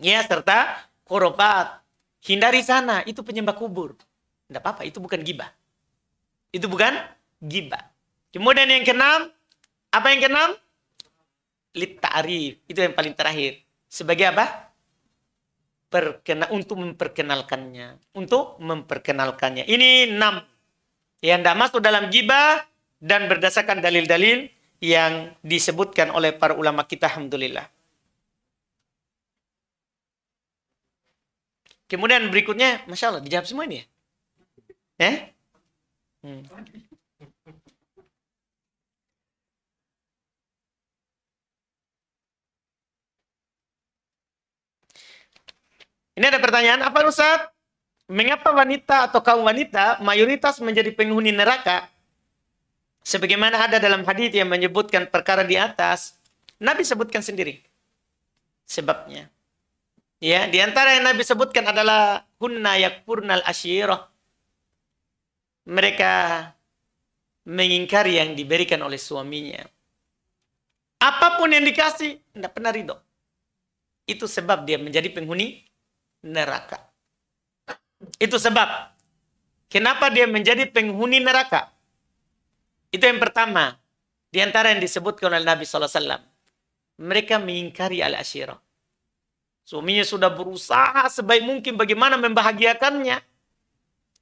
[SPEAKER 1] Ya, serta kurofaat. Hindari sana, itu penyembah kubur. Tidak apa-apa, itu bukan gibah. Itu bukan gibah. Kemudian yang keenam, apa yang keenam? Lit ta'rif, itu yang paling terakhir. Sebagai apa? Perkena, untuk memperkenalkannya. Untuk memperkenalkannya. Ini enam. Yang tidak masuk dalam gibah dan berdasarkan dalil-dalil yang disebutkan oleh para ulama kita alhamdulillah. Kemudian berikutnya, masya Allah dijawab semua ini ya. Eh? Hmm. Ini ada pertanyaan, apa Ustaz? Mengapa wanita atau kaum wanita mayoritas menjadi penghuni neraka Sebagaimana ada dalam hadis yang menyebutkan perkara di atas, Nabi sebutkan sendiri sebabnya. Ya, di antara yang Nabi sebutkan adalah hunna yakfurnal asyirah. Mereka mengingkari yang diberikan oleh suaminya. Apapun yang dikasih, tidak pernah ridho. Itu sebab dia menjadi penghuni neraka. Itu sebab. Kenapa dia menjadi penghuni neraka? Itu yang pertama. Di antara yang disebutkan oleh Nabi SAW. Mereka mengingkari al asyirah Suaminya sudah berusaha sebaik mungkin bagaimana membahagiakannya.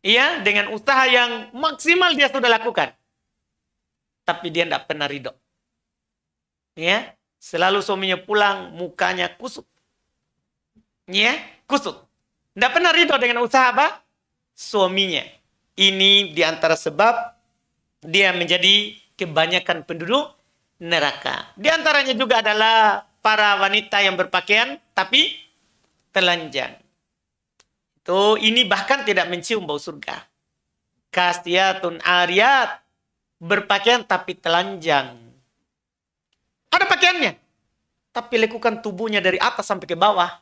[SPEAKER 1] Iya, dengan usaha yang maksimal dia sudah lakukan. Tapi dia tidak pernah ridho. Ya, selalu suaminya pulang, mukanya kusut. Ya, kusut. Tidak pernah ridho dengan usaha apa? Suaminya. Ini diantara sebab dia menjadi kebanyakan penduduk neraka. Di antaranya juga adalah para wanita yang berpakaian tapi telanjang. Itu ini bahkan tidak mencium bau surga. Kastiatun ariat berpakaian tapi telanjang. Ada pakaiannya, tapi lekukan tubuhnya dari atas sampai ke bawah.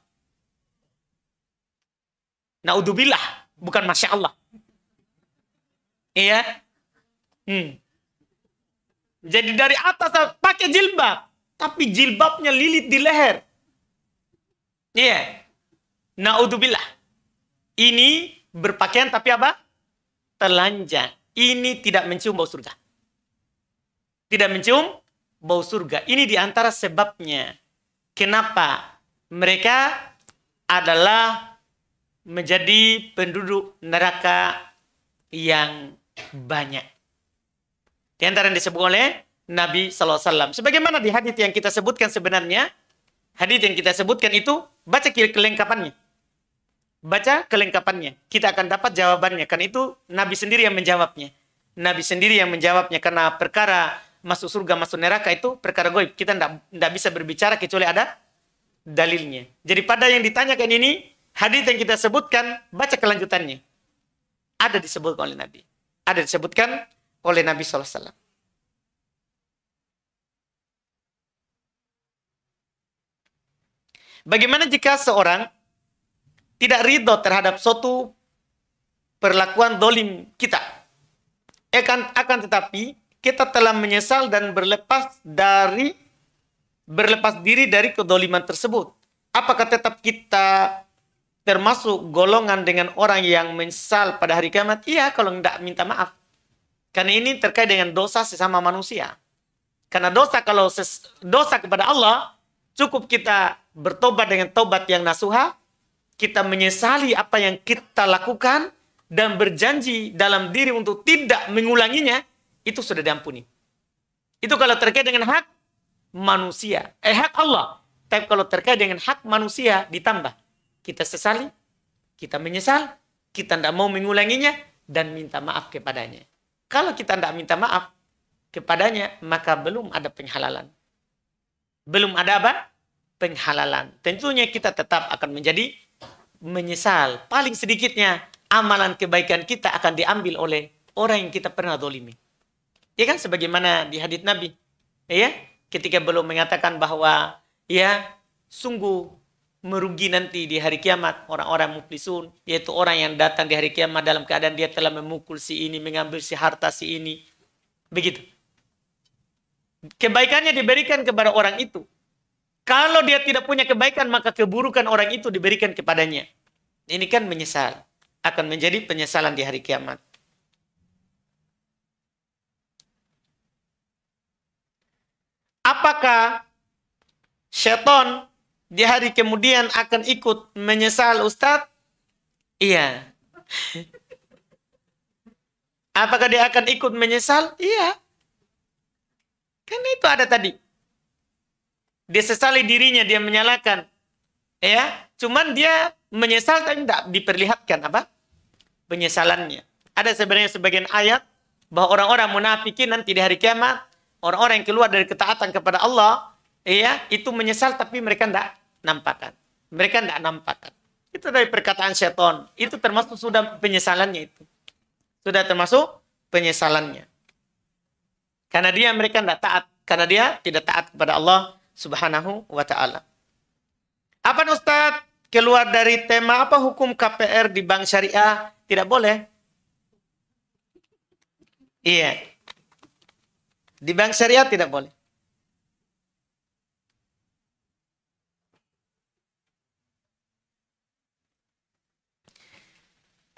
[SPEAKER 1] Naudzubillah, bukan masya Allah. Iya, Hmm. Jadi dari atas pakai jilbab, tapi jilbabnya lilit di leher. Iya. Yeah. Naudzubillah. Ini berpakaian tapi apa? Telanjang. Ini tidak mencium bau surga. Tidak mencium bau surga. Ini diantara sebabnya. Kenapa? Mereka adalah menjadi penduduk neraka yang banyak. Di antara yang disebut oleh Nabi SAW. Sebagaimana di hadis yang kita sebutkan sebenarnya, hadis yang kita sebutkan itu baca kelengkapannya. Baca kelengkapannya. Kita akan dapat jawabannya. Karena itu Nabi sendiri yang menjawabnya. Nabi sendiri yang menjawabnya. Karena perkara masuk surga, masuk neraka itu perkara goib. Kita tidak bisa berbicara kecuali ada dalilnya. Jadi pada yang ditanyakan ini, hadis yang kita sebutkan, baca kelanjutannya. Ada disebutkan oleh Nabi. Ada disebutkan oleh Nabi SAW. Bagaimana jika seorang tidak ridho terhadap suatu perlakuan dolim kita? Akan, akan tetapi kita telah menyesal dan berlepas dari berlepas diri dari kedoliman tersebut. Apakah tetap kita termasuk golongan dengan orang yang menyesal pada hari kiamat? Iya, kalau tidak minta maaf. Karena ini terkait dengan dosa sesama manusia. Karena dosa kalau ses, dosa kepada Allah, cukup kita bertobat dengan tobat yang nasuha, kita menyesali apa yang kita lakukan, dan berjanji dalam diri untuk tidak mengulanginya, itu sudah diampuni. Itu kalau terkait dengan hak manusia. Eh, hak Allah. Tapi kalau terkait dengan hak manusia, ditambah. Kita sesali, kita menyesal, kita tidak mau mengulanginya, dan minta maaf kepadanya. Kalau kita tidak minta maaf kepadanya, maka belum ada penghalalan. Belum ada apa? Penghalalan. Tentunya kita tetap akan menjadi menyesal. Paling sedikitnya amalan kebaikan kita akan diambil oleh orang yang kita pernah dolimi. Ya kan sebagaimana di hadits Nabi. Ya, ketika belum mengatakan bahwa ya sungguh merugi nanti di hari kiamat orang-orang muflisun yaitu orang yang datang di hari kiamat dalam keadaan dia telah memukul si ini mengambil si harta si ini begitu kebaikannya diberikan kepada orang itu kalau dia tidak punya kebaikan maka keburukan orang itu diberikan kepadanya ini kan menyesal akan menjadi penyesalan di hari kiamat apakah Syaitan di hari kemudian akan ikut menyesal Ustadz? Iya. Apakah dia akan ikut menyesal? Iya. Kan itu ada tadi. Dia sesali dirinya, dia menyalahkan. Ya, cuman dia menyesal tapi tidak diperlihatkan apa? Penyesalannya. Ada sebenarnya sebagian ayat bahwa orang-orang munafikin nanti di hari kiamat, orang-orang yang keluar dari ketaatan kepada Allah, ya, itu menyesal tapi mereka tidak nampakkan. Mereka tidak nampakkan. Itu dari perkataan syaiton Itu termasuk sudah penyesalannya itu. Sudah termasuk penyesalannya. Karena dia mereka tidak taat. Karena dia tidak taat kepada Allah subhanahu wa ta'ala. Apa Ustaz? Keluar dari tema apa hukum KPR di bank syariah? Tidak boleh. Iya. Di bank syariah tidak boleh.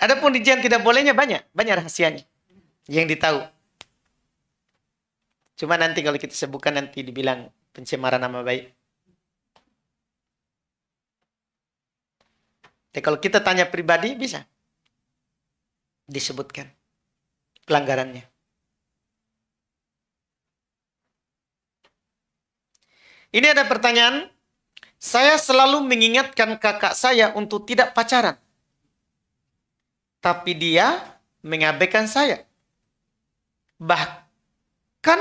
[SPEAKER 1] Adapun dijan tidak bolehnya banyak, banyak rahasianya yang ditahu. Cuma nanti kalau kita sebutkan nanti dibilang pencemaran nama baik. Tapi kalau kita tanya pribadi bisa disebutkan pelanggarannya. Ini ada pertanyaan. Saya selalu mengingatkan kakak saya untuk tidak pacaran tapi dia mengabaikan saya. Bahkan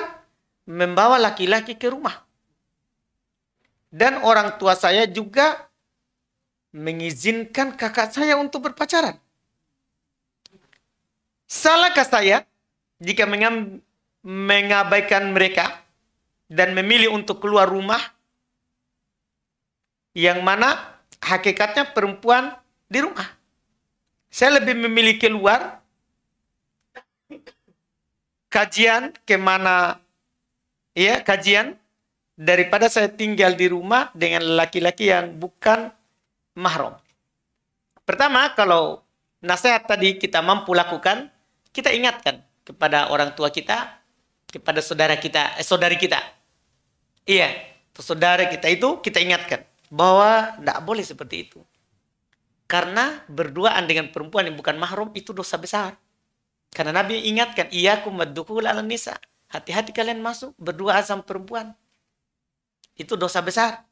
[SPEAKER 1] membawa laki-laki ke rumah. Dan orang tua saya juga mengizinkan kakak saya untuk berpacaran. Salahkah saya jika mengabaikan mereka dan memilih untuk keluar rumah yang mana hakikatnya perempuan di rumah? Saya lebih memilih keluar kajian kemana ya kajian daripada saya tinggal di rumah dengan laki-laki yang bukan mahram. Pertama, kalau nasihat tadi kita mampu lakukan, kita ingatkan kepada orang tua kita, kepada saudara kita, eh, saudari kita. Iya, saudara kita itu kita ingatkan bahwa tidak boleh seperti itu. Karena berduaan dengan perempuan yang bukan mahrum itu dosa besar. Karena Nabi ingatkan, aku madhukul ala nisa. Hati-hati kalian masuk berduaan sama perempuan. Itu dosa besar.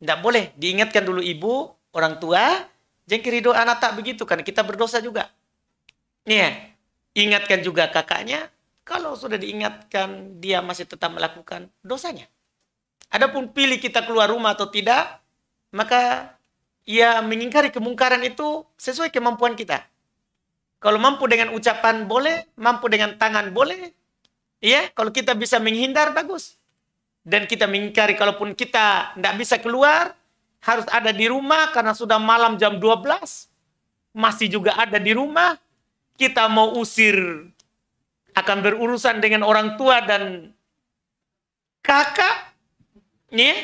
[SPEAKER 1] Tidak boleh. Diingatkan dulu ibu, orang tua, jangan hidup anak tak begitu. Karena kita berdosa juga. Nih, ya. ingatkan juga kakaknya. Kalau sudah diingatkan, dia masih tetap melakukan dosanya. Adapun pilih kita keluar rumah atau tidak, maka ya mengingkari kemungkaran itu sesuai kemampuan kita. Kalau mampu dengan ucapan boleh, mampu dengan tangan boleh. Iya, kalau kita bisa menghindar bagus. Dan kita mengingkari kalaupun kita tidak bisa keluar, harus ada di rumah karena sudah malam jam 12. Masih juga ada di rumah. Kita mau usir akan berurusan dengan orang tua dan kakak. nih,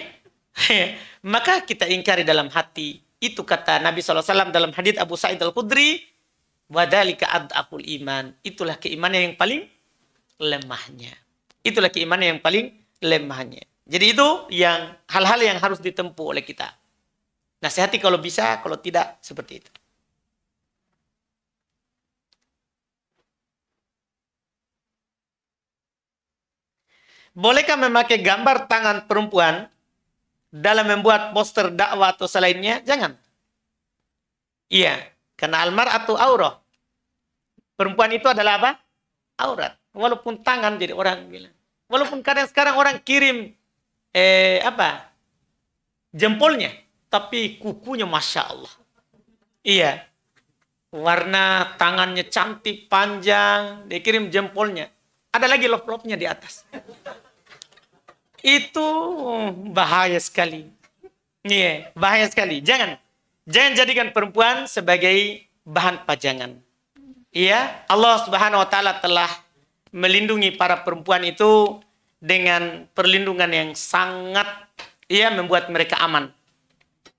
[SPEAKER 1] iya, (laughs) Maka kita ingkari dalam hati itu kata Nabi SAW dalam hadits Abu Sa'id Al-Khudri, Wadhalika ad'aful iman. Itulah keimanan yang paling lemahnya. Itulah keimanan yang paling lemahnya. Jadi itu yang hal-hal yang harus ditempuh oleh kita. Nasihati kalau bisa, kalau tidak seperti itu. Bolehkah memakai gambar tangan perempuan dalam membuat poster dakwah atau selainnya, jangan. Iya, karena almar atau aurah. Perempuan itu adalah apa? Aurat. Walaupun tangan jadi orang bilang. Walaupun kadang sekarang orang kirim eh apa? jempolnya, tapi kukunya masya Allah. Iya. Warna tangannya cantik, panjang, dikirim jempolnya. Ada lagi love love nya di atas itu bahaya sekali. Iya, yeah, bahaya sekali. Jangan. Jangan jadikan perempuan sebagai bahan pajangan. Iya, Allah Subhanahu wa taala telah melindungi para perempuan itu dengan perlindungan yang sangat ia membuat mereka aman.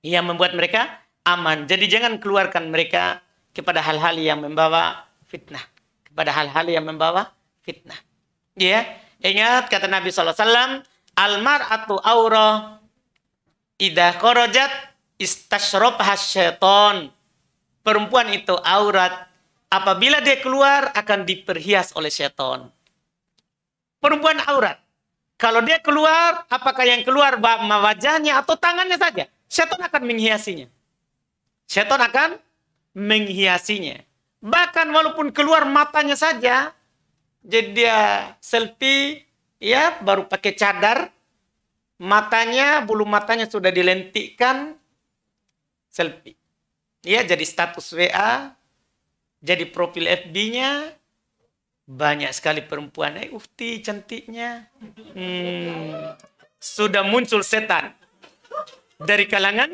[SPEAKER 1] Ia membuat mereka aman. Jadi jangan keluarkan mereka kepada hal-hal yang membawa fitnah, kepada hal-hal yang membawa fitnah. Ya, ingat kata Nabi sallallahu alaihi wasallam, Almar atau aura idah korojat istashropah syaiton. Perempuan itu aurat. Apabila dia keluar akan diperhias oleh syeton Perempuan aurat. Kalau dia keluar, apakah yang keluar wajahnya atau tangannya saja? Setan akan menghiasinya. Setan akan menghiasinya. Bahkan walaupun keluar matanya saja, jadi dia selfie, ya baru pakai cadar, matanya, bulu matanya sudah dilentikkan, selfie. Ya, jadi status WA, jadi profil FB-nya, banyak sekali perempuan, eh ufti cantiknya. Hmm, sudah muncul setan dari kalangan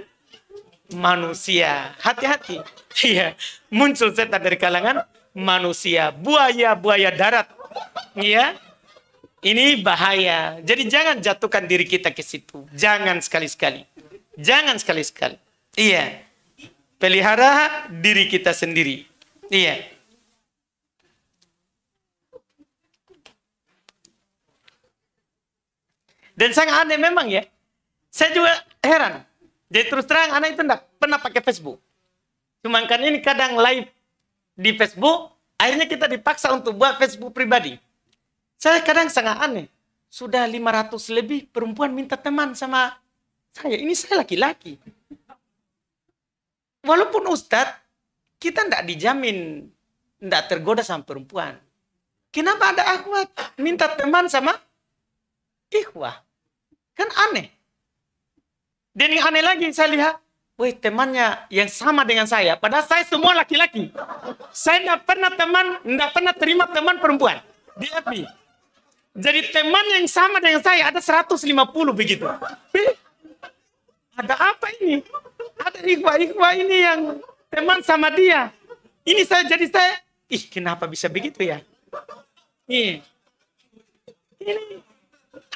[SPEAKER 1] manusia. Hati-hati. Iya, muncul setan dari kalangan manusia. Buaya-buaya darat. Iya, ini bahaya. Jadi jangan jatuhkan diri kita ke situ. Jangan sekali-sekali. Jangan sekali-sekali. Iya. Pelihara diri kita sendiri. Iya. Dan sangat aneh memang ya. Saya juga heran. Jadi terus terang anak itu tidak pernah pakai Facebook. Cuman kan ini kadang live di Facebook, akhirnya kita dipaksa untuk buat Facebook pribadi. Saya kadang sangat aneh. Sudah 500 lebih perempuan minta teman sama saya. Ini saya laki-laki. Walaupun Ustadz, kita tidak dijamin tidak tergoda sama perempuan. Kenapa ada akhwat minta teman sama ikhwah? Kan aneh. Dan yang aneh lagi saya lihat, weh temannya yang sama dengan saya. Padahal saya semua laki-laki. Saya tidak pernah teman, tidak pernah terima teman perempuan. Di FB. Jadi teman yang sama dengan saya ada 150 begitu. ada apa ini? Ada ikhwa-ikhwa ini yang teman sama dia. Ini saya jadi saya, ih kenapa bisa begitu ya? Iya. Ini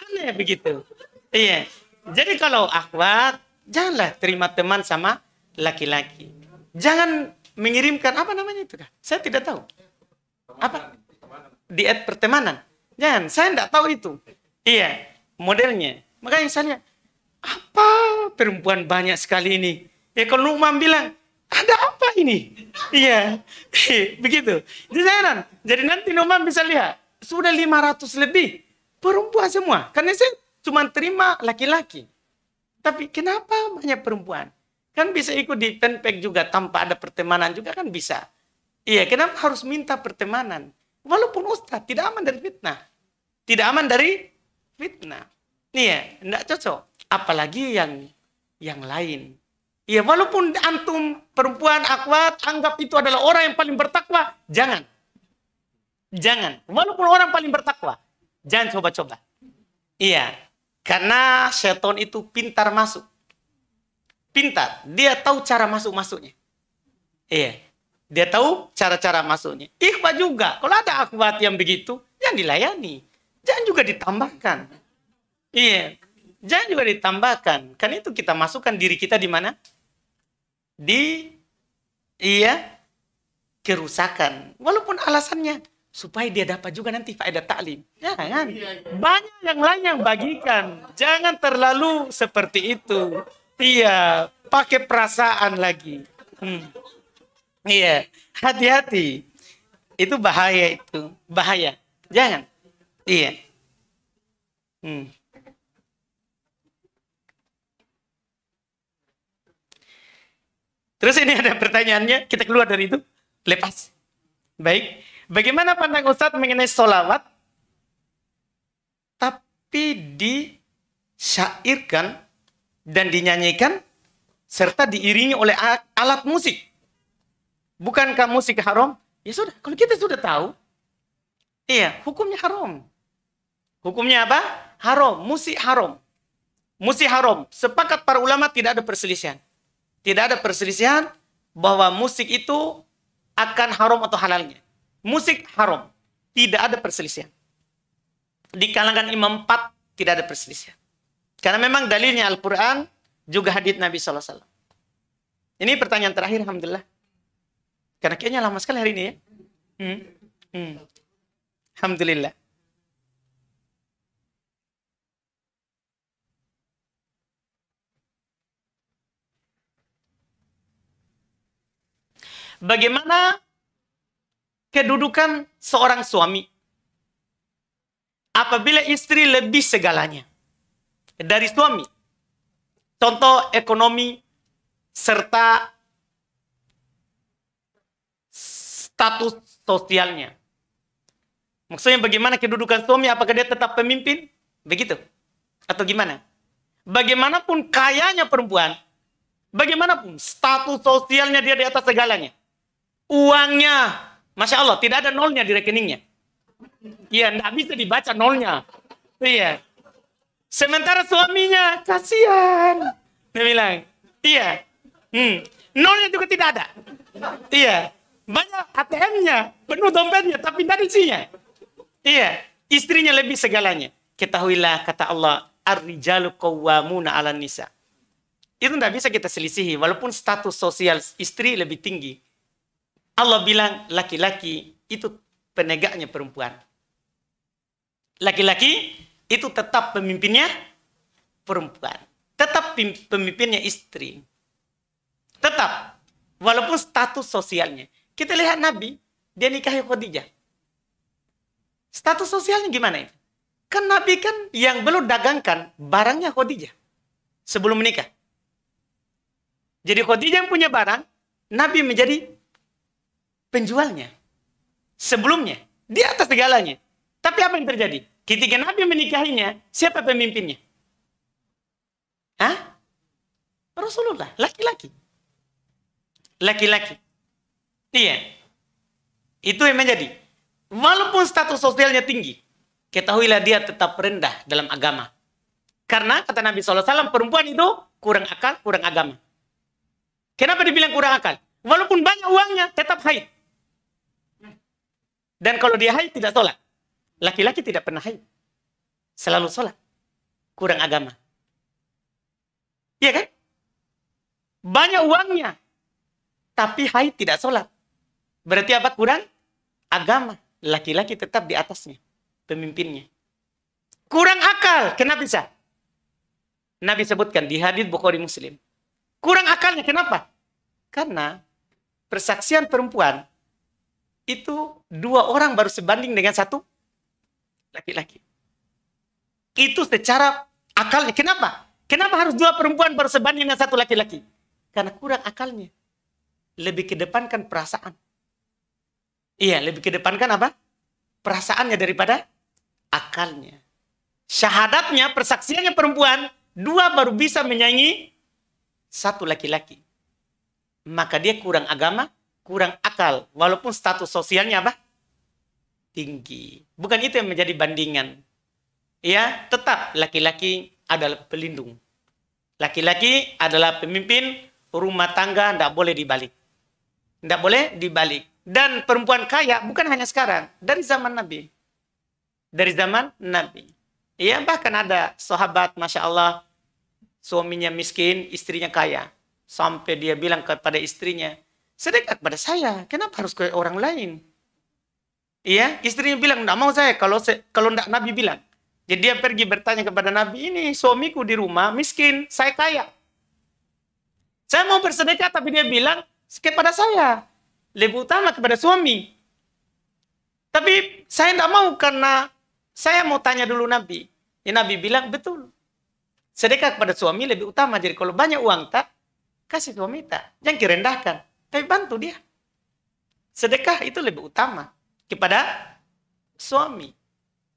[SPEAKER 1] aneh begitu. Iya. Jadi kalau akhwat, janganlah terima teman sama laki-laki. Jangan mengirimkan apa namanya itu kah? Saya tidak tahu. Apa? Diet pertemanan Jangan, saya tidak tahu itu. Iya, modelnya. Makanya saya lihat, apa perempuan banyak sekali ini? Ya kalau Nu'man bilang, ada apa ini? Iya, (laughs) begitu. Jadi saya Jadi nanti Nu'man bisa lihat, sudah 500 lebih. Perempuan semua. Karena saya cuma terima laki-laki. Tapi kenapa banyak perempuan? Kan bisa ikut di penpek juga tanpa ada pertemanan juga kan bisa. Iya, kenapa harus minta pertemanan? Walaupun Ustaz tidak aman dari fitnah. Tidak aman dari fitnah. Nih ya, enggak cocok. Apalagi yang yang lain. Ya walaupun antum perempuan akwat anggap itu adalah orang yang paling bertakwa, jangan. Jangan. Walaupun orang paling bertakwa, jangan coba-coba. Iya. Karena seton itu pintar masuk. Pintar. Dia tahu cara masuk-masuknya. Iya. Dia tahu cara-cara masuknya. Ikhwa juga. Kalau ada akhwat yang begitu, jangan dilayani. Jangan juga ditambahkan. Iya. Jangan juga ditambahkan. Kan itu kita masukkan diri kita di mana? Di iya kerusakan. Walaupun alasannya supaya dia dapat juga nanti faedah taklim. Jangan. Ya Banyak yang lain yang bagikan. Jangan terlalu seperti itu. Iya, pakai perasaan lagi. Hmm. Iya, hati-hati. Itu bahaya itu, bahaya. Jangan. Iya. Hmm. Terus ini ada pertanyaannya, kita keluar dari itu, lepas. Baik, bagaimana pandang Ustadz mengenai sholawat? tapi disyairkan dan dinyanyikan, serta diiringi oleh alat musik. Bukankah musik haram? Ya sudah, kalau kita sudah tahu, iya, hukumnya haram. Hukumnya apa? Haram, musik haram. Musik haram. Sepakat para ulama tidak ada perselisihan. Tidak ada perselisihan bahwa musik itu akan haram atau halalnya. Musik haram. Tidak ada perselisihan. Di kalangan imam 4 tidak ada perselisihan. Karena memang dalilnya Al-Quran juga hadits Nabi SAW. Ini pertanyaan terakhir, Alhamdulillah. Karena kayaknya lama sekali hari ini ya. Hmm. Hmm. Alhamdulillah. Bagaimana kedudukan seorang suami apabila istri lebih segalanya dari suami? Contoh ekonomi serta status sosialnya. Maksudnya bagaimana kedudukan suami, apakah dia tetap pemimpin? Begitu. Atau gimana? Bagaimanapun kayanya perempuan, bagaimanapun status sosialnya dia di atas segalanya. Uangnya, Masya Allah, tidak ada nolnya di rekeningnya. Iya, tidak bisa dibaca nolnya. Iya. Sementara suaminya, kasihan. Dia bilang, iya. Hmm. Nolnya juga tidak ada. Iya banyak ATM-nya, penuh dompetnya, tapi dari isinya. Iya, istrinya lebih segalanya. Ketahuilah kata Allah, ar-rijalu qawwamuna ala nisa. Itu tidak bisa kita selisihi walaupun status sosial istri lebih tinggi. Allah bilang laki-laki itu penegaknya perempuan. Laki-laki itu tetap pemimpinnya perempuan. Tetap pemimpinnya istri. Tetap walaupun status sosialnya. Kita lihat Nabi, dia nikahi Khadijah. Status sosialnya gimana itu? Kan Nabi kan yang belum dagangkan barangnya Khadijah sebelum menikah. Jadi Khadijah yang punya barang, Nabi menjadi penjualnya. Sebelumnya, di atas segalanya. Tapi apa yang terjadi? Ketika Nabi menikahinya, siapa pemimpinnya? Hah? Rasulullah, laki-laki. Laki-laki. Iya. Itu yang menjadi. Walaupun status sosialnya tinggi, ketahuilah dia tetap rendah dalam agama. Karena kata Nabi SAW, perempuan itu kurang akal, kurang agama. Kenapa dibilang kurang akal? Walaupun banyak uangnya, tetap haid. Dan kalau dia haid, tidak sholat. Laki-laki tidak pernah haid. Selalu sholat. Kurang agama. Iya kan? Banyak uangnya. Tapi haid tidak sholat Berarti apa kurang? Agama. Laki-laki tetap di atasnya. Pemimpinnya. Kurang akal. Kenapa bisa? Nabi sebutkan di hadis Bukhari Muslim. Kurang akalnya kenapa? Karena persaksian perempuan itu dua orang baru sebanding dengan satu laki-laki. Itu secara akalnya. Kenapa? Kenapa harus dua perempuan baru sebanding dengan satu laki-laki? Karena kurang akalnya. Lebih kedepankan perasaan. Iya, lebih ke kedepankan apa? Perasaannya daripada akalnya. Syahadatnya, persaksiannya perempuan, dua baru bisa menyanyi satu laki-laki. Maka dia kurang agama, kurang akal, walaupun status sosialnya apa? Tinggi. Bukan itu yang menjadi bandingan. Ya, tetap laki-laki adalah pelindung. Laki-laki adalah pemimpin rumah tangga, tidak boleh dibalik. Tidak boleh dibalik dan perempuan kaya bukan hanya sekarang, dari zaman Nabi. Dari zaman Nabi. Ya, bahkan ada sahabat, Masya Allah, suaminya miskin, istrinya kaya. Sampai dia bilang kepada istrinya, sedekah kepada saya, kenapa harus ke orang lain? Iya, istrinya bilang, enggak mau saya kalau se- kalau enggak Nabi bilang. Jadi dia pergi bertanya kepada Nabi, ini suamiku di rumah miskin, saya kaya. Saya mau bersedekah, tapi dia bilang, kepada saya lebih utama kepada suami. Tapi saya tidak mau karena saya mau tanya dulu Nabi. Ya, Nabi bilang betul. Sedekah kepada suami lebih utama. Jadi kalau banyak uang tak, kasih suami tak. Jangan direndahkan. Tapi bantu dia. Sedekah itu lebih utama kepada suami.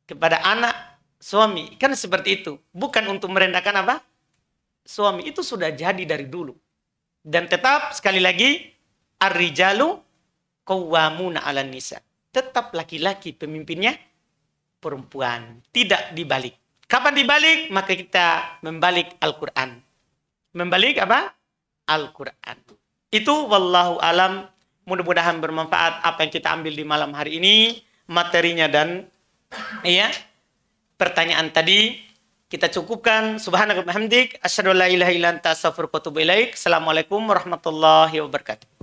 [SPEAKER 1] Kepada anak suami. Kan seperti itu. Bukan untuk merendahkan apa? Suami. Itu sudah jadi dari dulu. Dan tetap sekali lagi, Ar-rijalu kawamuna ala nisa. Tetap laki-laki pemimpinnya perempuan, tidak dibalik. Kapan dibalik? Maka kita membalik Al-Qur'an. Membalik apa? Al-Qur'an. Itu wallahu alam. Mudah-mudahan bermanfaat apa yang kita ambil di malam hari ini, materinya dan ya pertanyaan tadi kita cukupkan subhanakallahumma
[SPEAKER 2] wa atubu Assalamualaikum warahmatullahi wabarakatuh.